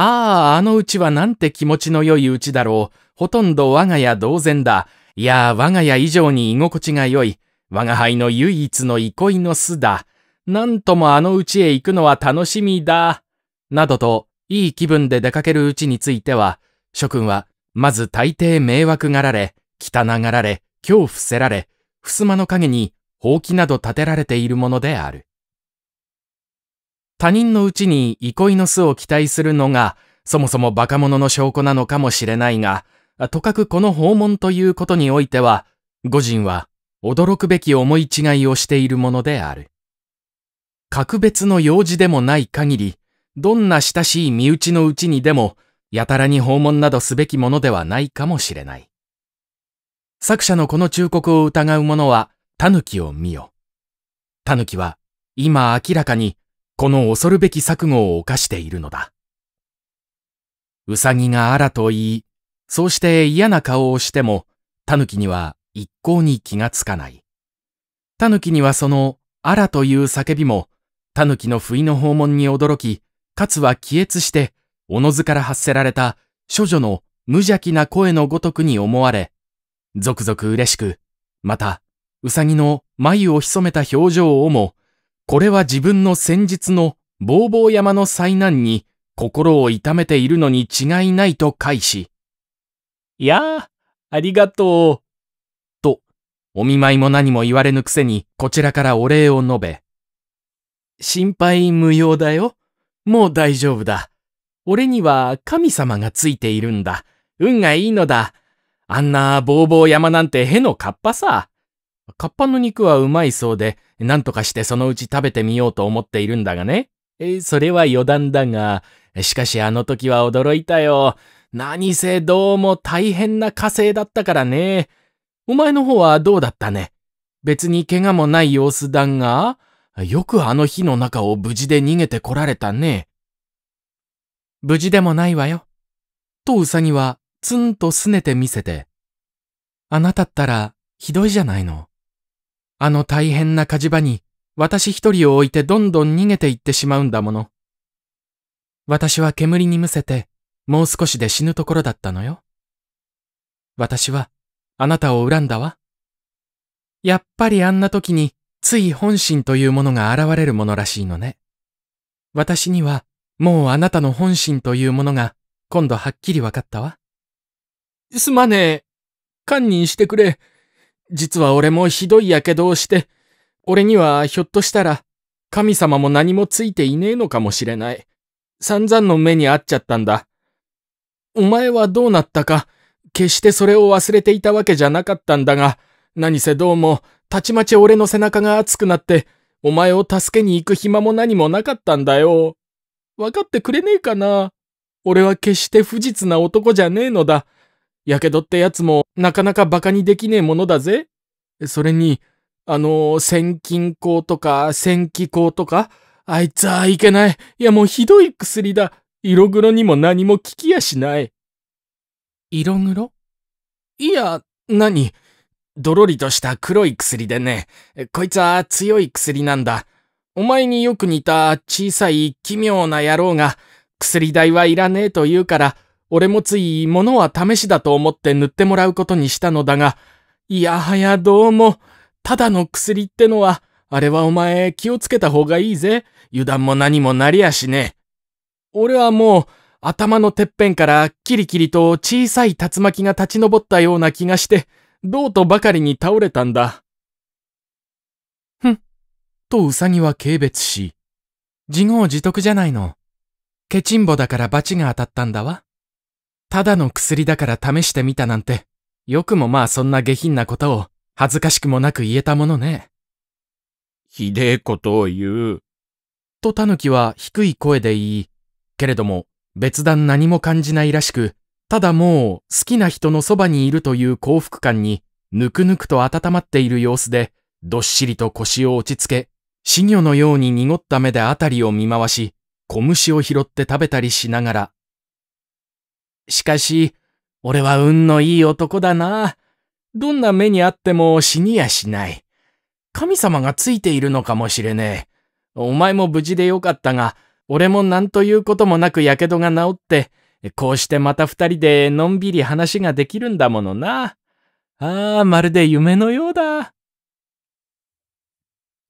ああ、あのうちはなんて気持ちの良いうちだろう。ほとんど我が家同然だ。いやあ、我が家以上に居心地が良い。我が輩の唯一の憩いの巣だ。なんともあのうちへ行くのは楽しみだ。などと、いい気分で出かけるうちについては、諸君は、まず大抵迷惑がられ、汚がられ、恐怖せられ、襖の陰に、ほうきなど立てられているものである。他人のうちに憩いの巣を期待するのが、そもそもバカ者の証拠なのかもしれないが、とかくこの訪問ということにおいては、五人は驚くべき思い違いをしているものである。格別の用事でもない限り、どんな親しい身内のうちにでも、やたらに訪問などすべきものではないかもしれない。作者のこの忠告を疑う者は、狸を見よ。狸は、今明らかにこの恐るべき錯誤を犯しているのだ。うさぎがあらと言い、そうして嫌な顔をしても、狸には一向に気がつかない。狸にはその、あらという叫びも、狸の不意の訪問に驚き、かつは気絶して、おのずから発せられた、処女の無邪気な声のごとくに思われ、続々嬉しく、また、うさぎの眉を潜めた表情をも、これは自分の先日の坊坊山の災難に心を痛めているのに違いないと返し、いやあ、ありがとう。と、お見舞いも何も言われぬくせにこちらからお礼を述べ、心配無用だよ。もう大丈夫だ。俺には神様がついているんだ。運がいいのだ。あんな坊坊山なんてへのカッパさ。カッパの肉はうまいそうで、何とかしてそのうち食べてみようと思っているんだがね。え、それは余談だが、しかしあの時は驚いたよ。何せどうも大変な火星だったからね。お前の方はどうだったね別に怪我もない様子だが、よくあの火の中を無事で逃げてこられたね。無事でもないわよ。とウサギはツンと拗ねてみせて。あなたったらひどいじゃないの。あの大変な火事場に私一人を置いてどんどん逃げていってしまうんだもの。私は煙にむせてもう少しで死ぬところだったのよ。私はあなたを恨んだわ。やっぱりあんな時につい本心というものが現れるものらしいのね。私にはもうあなたの本心というものが今度はっきりわかったわ。すまねえ。堪忍してくれ。実は俺もひどい火傷をして、俺にはひょっとしたら神様も何もついていねえのかもしれない。散々の目に遭っちゃったんだ。お前はどうなったか、決してそれを忘れていたわけじゃなかったんだが、何せどうも、たちまち俺の背中が熱くなって、お前を助けに行く暇も何もなかったんだよ。わかってくれねえかな俺は決して不実な男じゃねえのだ。やけどってやつもなかなか馬鹿にできねえものだぜ。それに、あの、千金口とか、千気口とか、あいつはいけない。いやもうひどい薬だ。色黒にも何も聞きやしない。色黒いや、何ドロリとした黒い薬でね。こいつは強い薬なんだ。お前によく似た小さい奇妙な野郎が、薬代はいらねえと言うから、俺もつい物は試しだと思って塗ってもらうことにしたのだが、いやはやどうも、ただの薬ってのは、あれはお前気をつけた方がいいぜ。油断も何もなりやしね俺はもう頭のてっぺんからキリキリと小さい竜巻が立ち上ったような気がして、どうとばかりに倒れたんだ。ふん、とウサギは軽蔑し、自業自得じゃないの。ケチンボだから罰が当たったんだわ。ただの薬だから試してみたなんて、よくもまあそんな下品なことを恥ずかしくもなく言えたものね。ひでえことを言う。とタヌキは低い声で言い、けれども別段何も感じないらしく、ただもう好きな人のそばにいるという幸福感にぬくぬくと温まっている様子で、どっしりと腰を落ち着け、死魚のように濁った目で辺りを見回し、小虫を拾って食べたりしながらしかし、俺は運のいい男だな。どんな目にあっても死にやしない。神様がついているのかもしれねえ。お前も無事でよかったが、俺も何ということもなく火傷が治って、こうしてまた二人でのんびり話ができるんだものな。ああ、まるで夢のようだ。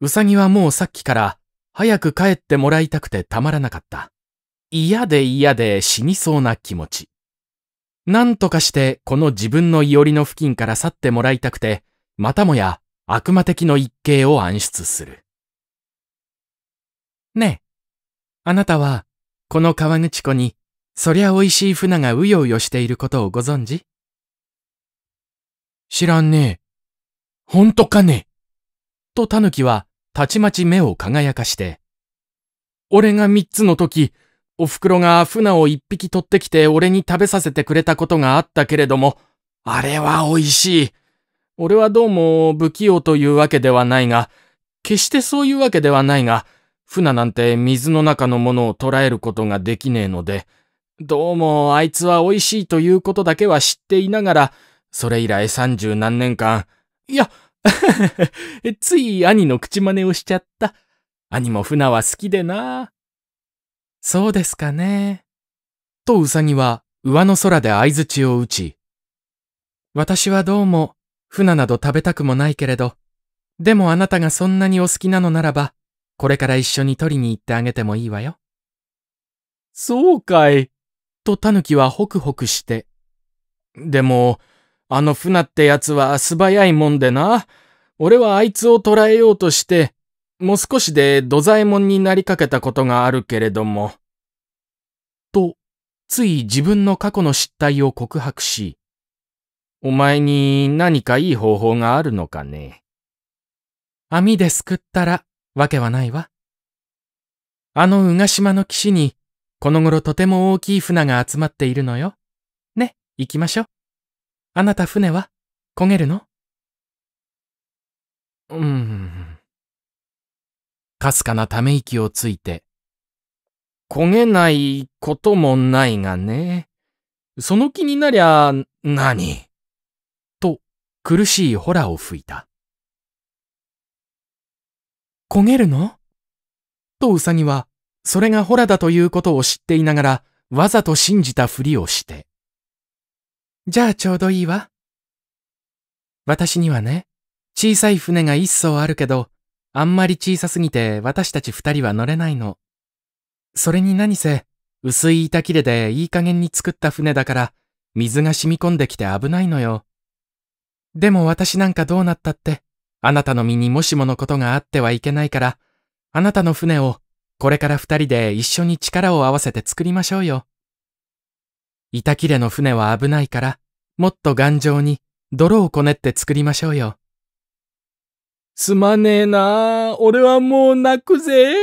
うさぎはもうさっきから早く帰ってもらいたくてたまらなかった。嫌で嫌で死にそうな気持ち。なんとかしてこの自分のいおりの付近から去ってもらいたくて、またもや悪魔的の一景を暗出する。ねえ、あなたは、この川口湖に、そりゃ美味しい船がうようよしていることをご存知知らんねえ。ほんとかねとタヌキは、たちまち目を輝かして、俺が三つの時、お袋が船を一匹取ってきて俺に食べさせてくれたことがあったけれども、あれは美味しい。俺はどうも不器用というわけではないが、決してそういうわけではないが、船なんて水の中のものを捉えることができねえので、どうもあいつは美味しいということだけは知っていながら、それ以来三十何年間、いや、つい兄の口真似をしちゃった。兄も船は好きでな。そうですかね。とウサギは上の空で相槌を打ち、私はどうも、船など食べたくもないけれど、でもあなたがそんなにお好きなのならば、これから一緒に取りに行ってあげてもいいわよ。そうかい。とタヌキはホクホクして。でも、あの船ってやつは素早いもんでな。俺はあいつを捕らえようとして、もう少しで土左衛門になりかけたことがあるけれども。と、つい自分の過去の失態を告白し、お前に何かいい方法があるのかね。網ですくったらわけはないわ。あの宇賀島の岸に、この頃とても大きい船が集まっているのよ。ね、行きましょう。あなた船は焦げるのうん。かすかなため息をついて、焦げないこともないがね。その気になりゃ何と苦しいホラを吹いた。焦げるのとウサギは、それがホラだということを知っていながら、わざと信じたふりをして。じゃあちょうどいいわ。私にはね、小さい船が一艘あるけど、あんまり小さすぎて私たち二人は乗れないの。それに何せ、薄い板切れでいい加減に作った船だから、水が染み込んできて危ないのよ。でも私なんかどうなったって、あなたの身にもしものことがあってはいけないから、あなたの船をこれから二人で一緒に力を合わせて作りましょうよ。板切れの船は危ないから、もっと頑丈に泥をこねって作りましょうよ。すまねえな俺はもう泣くぜ。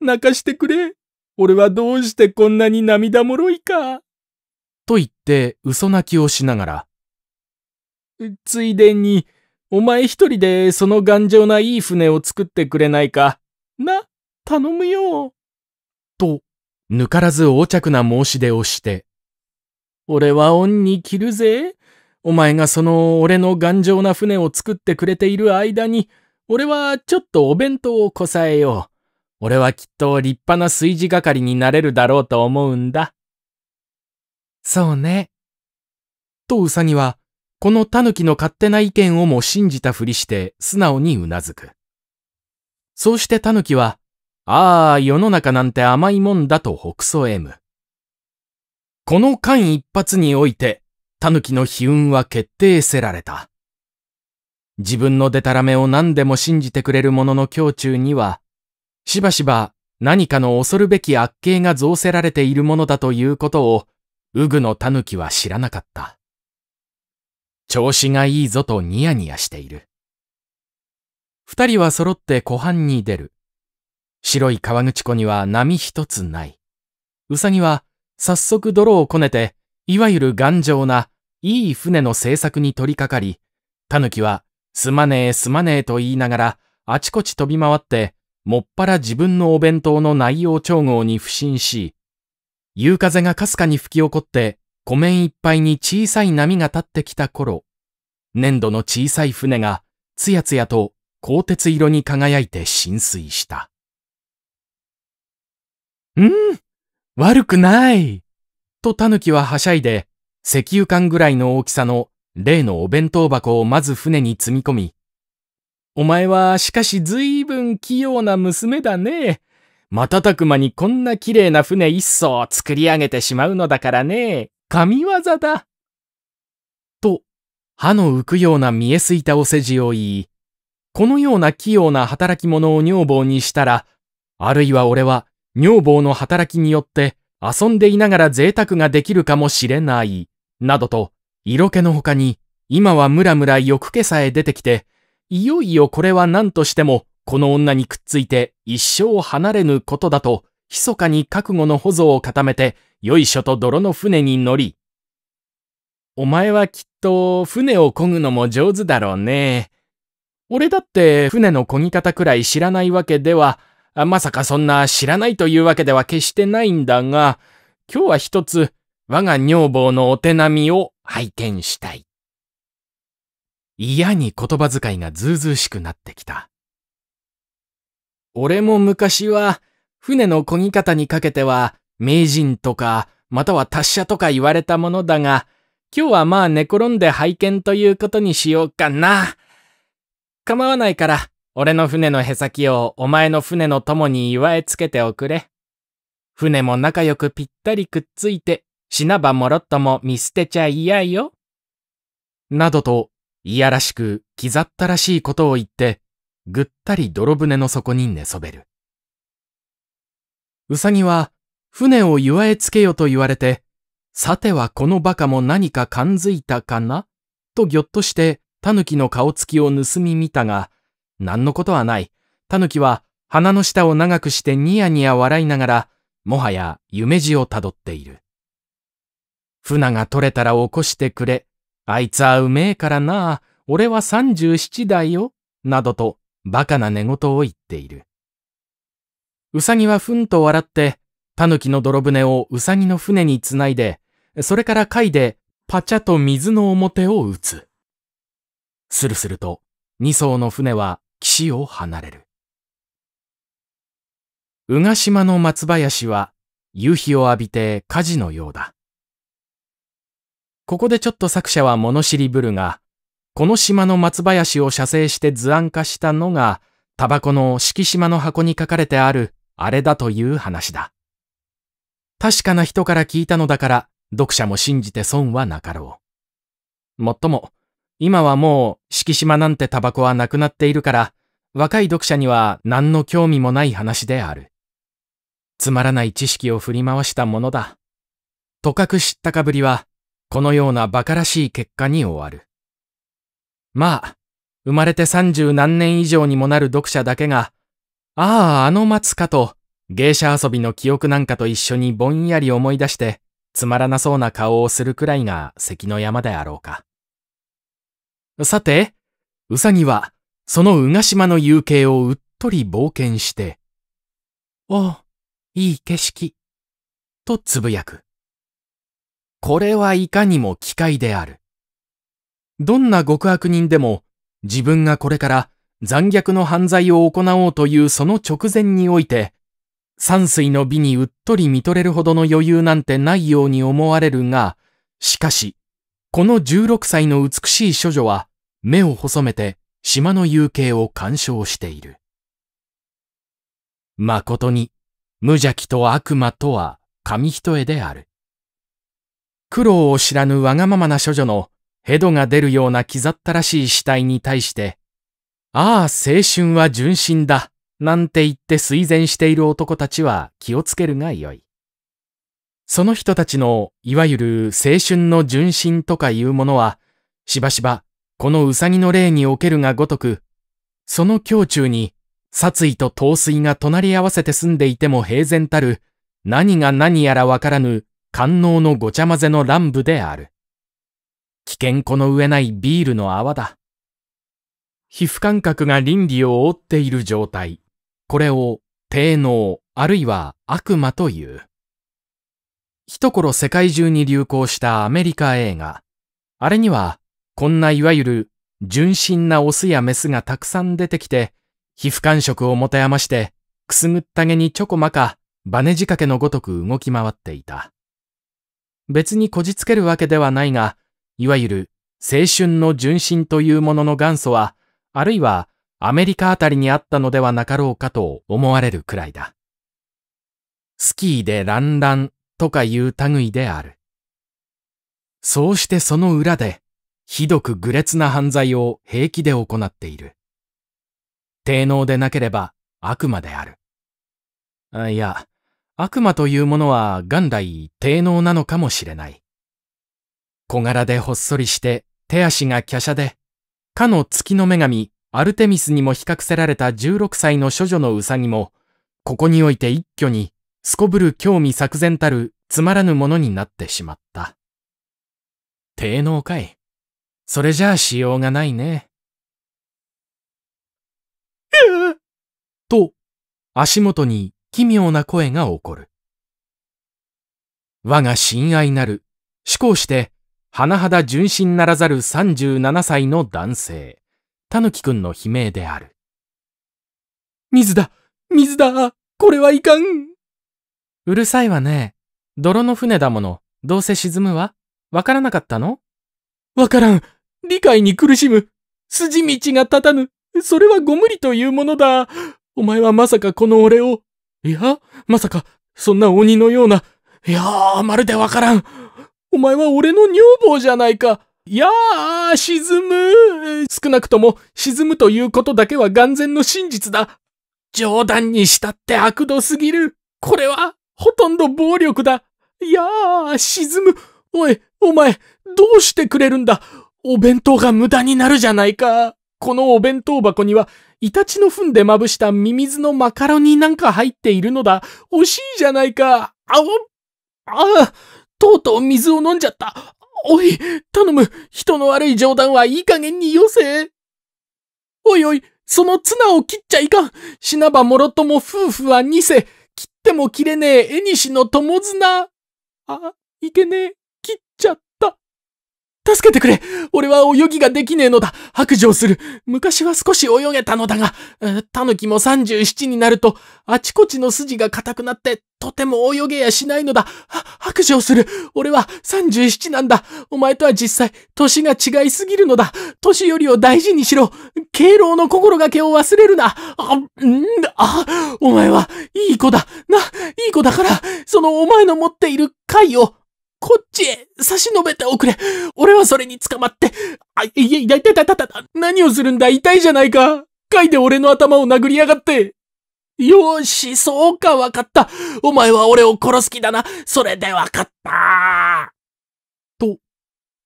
泣かしてくれ。俺はどうしてこんなに涙もろいか。と言って嘘泣きをしながら。ついでに、お前一人でその頑丈ないい船を作ってくれないか。な、頼むよ。と、ぬからず横着な申し出をして。俺は恩に着るぜ。お前がその俺の頑丈な船を作ってくれている間に、俺はちょっとお弁当をこさえよう。俺はきっと立派な炊事係になれるだろうと思うんだ。そうね。とうさぎは、このタヌキの勝手な意見をも信じたふりして素直にうなずく。そうしてタヌキは、ああ、世の中なんて甘いもんだと北そえむ。この間一発において、タヌキの悲運は決定せられた。自分のデタラメを何でも信じてくれる者の胸中には、しばしば何かの恐るべき悪形が造せられているものだということを、ウグの狸は知らなかった。調子がいいぞとニヤニヤしている。二人は揃って湖畔に出る。白い川口湖には波一つない。ウサギは早速泥をこねて、いわゆる頑丈な、いい船の製作に取り掛かり、狸はすまねえすまねえと言いながら、あちこち飛び回って、もっぱら自分のお弁当の内容調合に不審し、夕風がかすかに吹き起こって、湖面いっぱいに小さい波が立ってきた頃、粘土の小さい船が、つやつやと鋼鉄色に輝いて浸水した。うん、悪くない。とキははしゃいで、石油缶ぐらいの大きさの例のお弁当箱をまず船に積み込み、お前はしかし随分器用な娘だね。瞬く間にこんな綺麗な船一層作り上げてしまうのだからね。神業だ。と、歯の浮くような見えすいたお世辞を言い、このような器用な働き者を女房にしたら、あるいは俺は女房の働きによって遊んでいながら贅沢ができるかもしれない、などと色気の他に、今はムラムラ欲気さえ出てきて、いよいよこれは何としても、この女にくっついて一生離れぬことだと、密かに覚悟の保存を固めて、よいしょと泥の船に乗り、お前はきっと船を漕ぐのも上手だろうね。俺だって船の漕ぎ方くらい知らないわけでは、まさかそんな知らないというわけでは決してないんだが、今日は一つ我が女房のお手並みを拝見したい。嫌に言葉遣いがずうずうしくなってきた。俺も昔は、船の漕ぎ方にかけては、名人とか、または達者とか言われたものだが、今日はまあ寝転んで拝見ということにしようかな。構わないから、俺の船のへさきをお前の船の友に祝えつけておくれ。船も仲良くぴったりくっついて死なばもろっとも見捨てちゃ嫌よ。などと、いやらしく、刻ったらしいことを言って、ぐったり泥船の底に寝そべる。うさぎは、船を祝えつけよと言われて、さてはこの馬鹿も何か感づいたかなとぎょっとして、キの顔つきを盗み見たが、何のことはない。キは鼻の下を長くしてニヤニヤ笑いながら、もはや夢路をたどっている。船が取れたら起こしてくれ。あいつはうめえからな。俺は37だよ。などと、バカな寝言を言っている。うさぎはふんと笑って、タヌキの泥船をうさぎの船につないで、それから貝でパチャと水の表を打つ。するすると、二艘の船は岸を離れる。宇賀島の松林は夕日を浴びて火事のようだ。ここでちょっと作者は物知りぶるが、この島の松林を写生して図案化したのが、タバコの敷島の箱に書かれてある、あれだという話だ。確かな人から聞いたのだから、読者も信じて損はなかろう。もっとも、今はもう、敷島なんてタバコはなくなっているから、若い読者には何の興味もない話である。つまらない知識を振り回したものだ。とかく知ったかぶりは、このような馬鹿らしい結果に終わる。まあ、生まれて三十何年以上にもなる読者だけが、ああ、あの松かと、芸者遊びの記憶なんかと一緒にぼんやり思い出して、つまらなそうな顔をするくらいが関の山であろうか。さて、うさぎは、その宇賀島の夕景をうっとり冒険して、おいい景色、とつぶやく。これはいかにも機械である。どんな極悪人でも自分がこれから残虐の犯罪を行おうというその直前において、山水の美にうっとり見とれるほどの余裕なんてないように思われるが、しかし、この16歳の美しい処女は目を細めて島の夕景を鑑賞している。誠に無邪気と悪魔とは紙一重である。苦労を知らぬわがままな処女のヘドが出るような気ざったらしい死体に対して、ああ、青春は純真だ、なんて言って推薦している男たちは気をつけるがよい。その人たちの、いわゆる青春の純真とかいうものは、しばしば、このうさぎの霊におけるがごとく、その胸中に、殺意と陶酔が隣り合わせて住んでいても平然たる、何が何やらわからぬ官能のごちゃ混ぜの乱舞である。危険この上ないビールの泡だ。皮膚感覚が倫理を覆っている状態。これを低能あるいは悪魔という。一頃世界中に流行したアメリカ映画。あれには、こんないわゆる純真なオスやメスがたくさん出てきて、皮膚感触を持て余して、くすぐったげにちょこまか、バネ仕掛けのごとく動き回っていた。別にこじつけるわけではないが、いわゆる青春の純真というものの元祖は、あるいはアメリカあたりにあったのではなかろうかと思われるくらいだ。スキーでランランとかいう類である。そうしてその裏で、ひどく愚劣な犯罪を平気で行っている。低能でなければ悪魔である。あいや、悪魔というものは元来低能なのかもしれない。小柄でほっそりして手足が華奢で、かの月の女神アルテミスにも比較せられた16歳の処女のウサギも、ここにおいて一挙にすこぶる興味作然たるつまらぬものになってしまった。低能かい。それじゃあしようがないね。と、足元に奇妙な声が起こる。我が親愛なる、思考して、甚だ純真ならざる37歳の男性、たぬきくんの悲鳴である。水だ水だこれはいかんうるさいわね。泥の船だもの。どうせ沈むわ。わからなかったのわからん。理解に苦しむ。筋道が立たぬ。それはご無理というものだ。お前はまさかこの俺をいや、まさか、そんな鬼のような、いやー、まるでわからん。お前は俺の女房じゃないか。いやー、沈む。少なくとも、沈むということだけは眼前の真実だ。冗談にしたって悪度すぎる。これは、ほとんど暴力だ。いやー、沈む。おい、お前、どうしてくれるんだお弁当が無駄になるじゃないか。このお弁当箱にはイタチの糞でまぶしたミミズのマカロニなんか入っているのだ。惜しいじゃないか。あお、ああ、とうとう水を飲んじゃった。おい、頼む、人の悪い冗談はいい加減によせ。おいおい、そのツナを切っちゃいかん。死なばもろとも夫婦は偽。切っても切れねえ、絵しの友綱。あ、いけねえ。助けてくれ俺は泳ぎができねえのだ白状する昔は少し泳げたのだが、タヌキも37になると、あちこちの筋が硬くなって、とても泳げやしないのだ白状する俺は37なんだお前とは実際、年が違いすぎるのだ年よりを大事にしろ敬老の心がけを忘れるなあ、んあ、お前は、いい子だないい子だから、そのお前の持っている貝を、こっちへ差し伸べておくれ。俺はそれに捕まって。あ、いや、いや、いたいたいたた。何をするんだ痛いじゃないか。いで俺の頭を殴りやがって。よし、そうか、わかった。お前は俺を殺す気だな。それでわかった。と、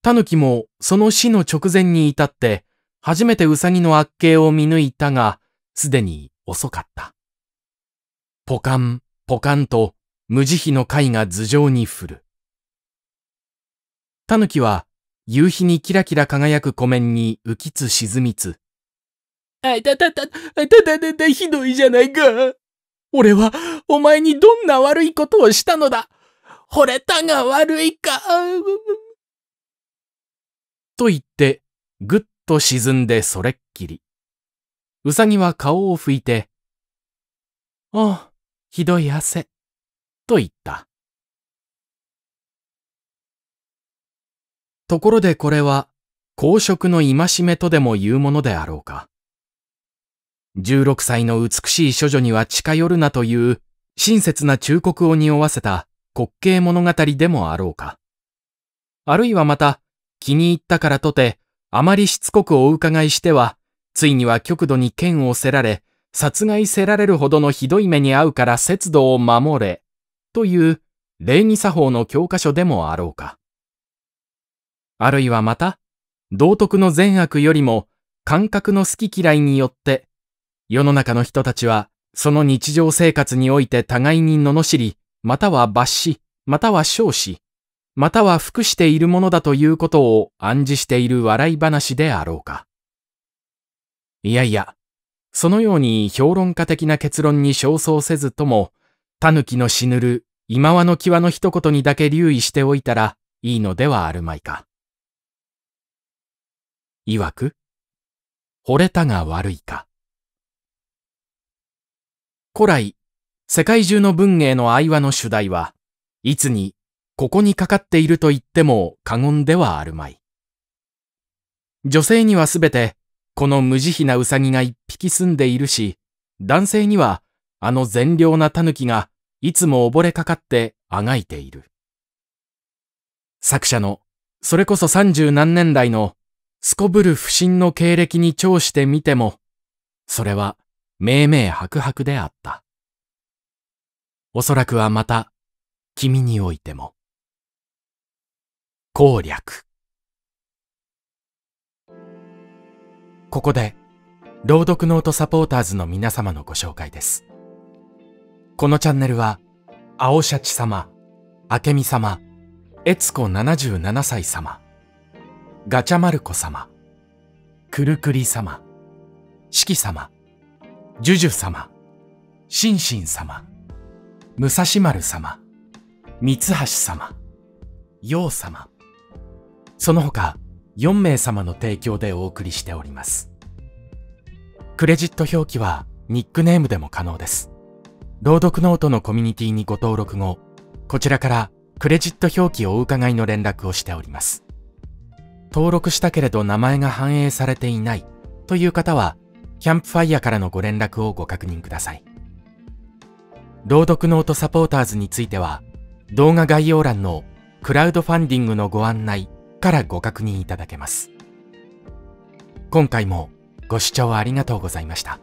タヌキもその死の直前に至って、初めてウサギの悪形を見抜いたが、すでに遅かった。ポカン、ポカンと、無慈悲の貝が頭上に降る。タヌキは、夕日にキラキラ輝く湖面に浮きつ沈みつ。あいたたた、たたたたひどいじゃないか。俺は、お前にどんな悪いことをしたのだ。惚れたが悪いか。と言って、ぐっと沈んでそれっきり。うさぎは顔を拭いて、ああ、ひどい汗、と言った。ところでこれは、公職の戒めとでも言うものであろうか。16歳の美しい処女には近寄るなという親切な忠告を匂わせた滑稽物語でもあろうか。あるいはまた、気に入ったからとて、あまりしつこくお伺いしては、ついには極度に剣をせられ、殺害せられるほどのひどい目に遭うから節度を守れ、という礼儀作法の教科書でもあろうか。あるいはまた、道徳の善悪よりも感覚の好き嫌いによって、世の中の人たちはその日常生活において互いに罵り、または罰し、または少し、または服しているものだということを暗示している笑い話であろうか。いやいや、そのように評論家的な結論に焦燥せずとも、狸の死ぬる、今和の際の一言にだけ留意しておいたらいいのではあるまいか。曰く、惚れたが悪いか。古来、世界中の文芸の愛話の主題は、いつに、ここにかかっていると言っても過言ではあるまい。女性にはすべて、この無慈悲なウサギが一匹住んでいるし、男性には、あの善良な狸が、いつも溺れかかってあがいている。作者の、それこそ三十何年来のすこぶる不審の経歴に調してみても、それは、明明白々であった。おそらくはまた、君においても。攻略。ここで、朗読ノートサポーターズの皆様のご紹介です。このチャンネルは、青シャチ様、明美様、悦子77歳様、ガチャマルコ様、くるくり様、四季様、ジュジュ様、シンシン様、武蔵丸様、三橋様、ウ様、その他4名様の提供でお送りしております。クレジット表記はニックネームでも可能です。朗読ノートのコミュニティにご登録後、こちらからクレジット表記をお伺いの連絡をしております。登録したけれど名前が反映されていないという方は、キャンプファイヤーからのご連絡をご確認ください。朗読ノートサポーターズについては、動画概要欄のクラウドファンディングのご案内からご確認いただけます。今回もご視聴ありがとうございました。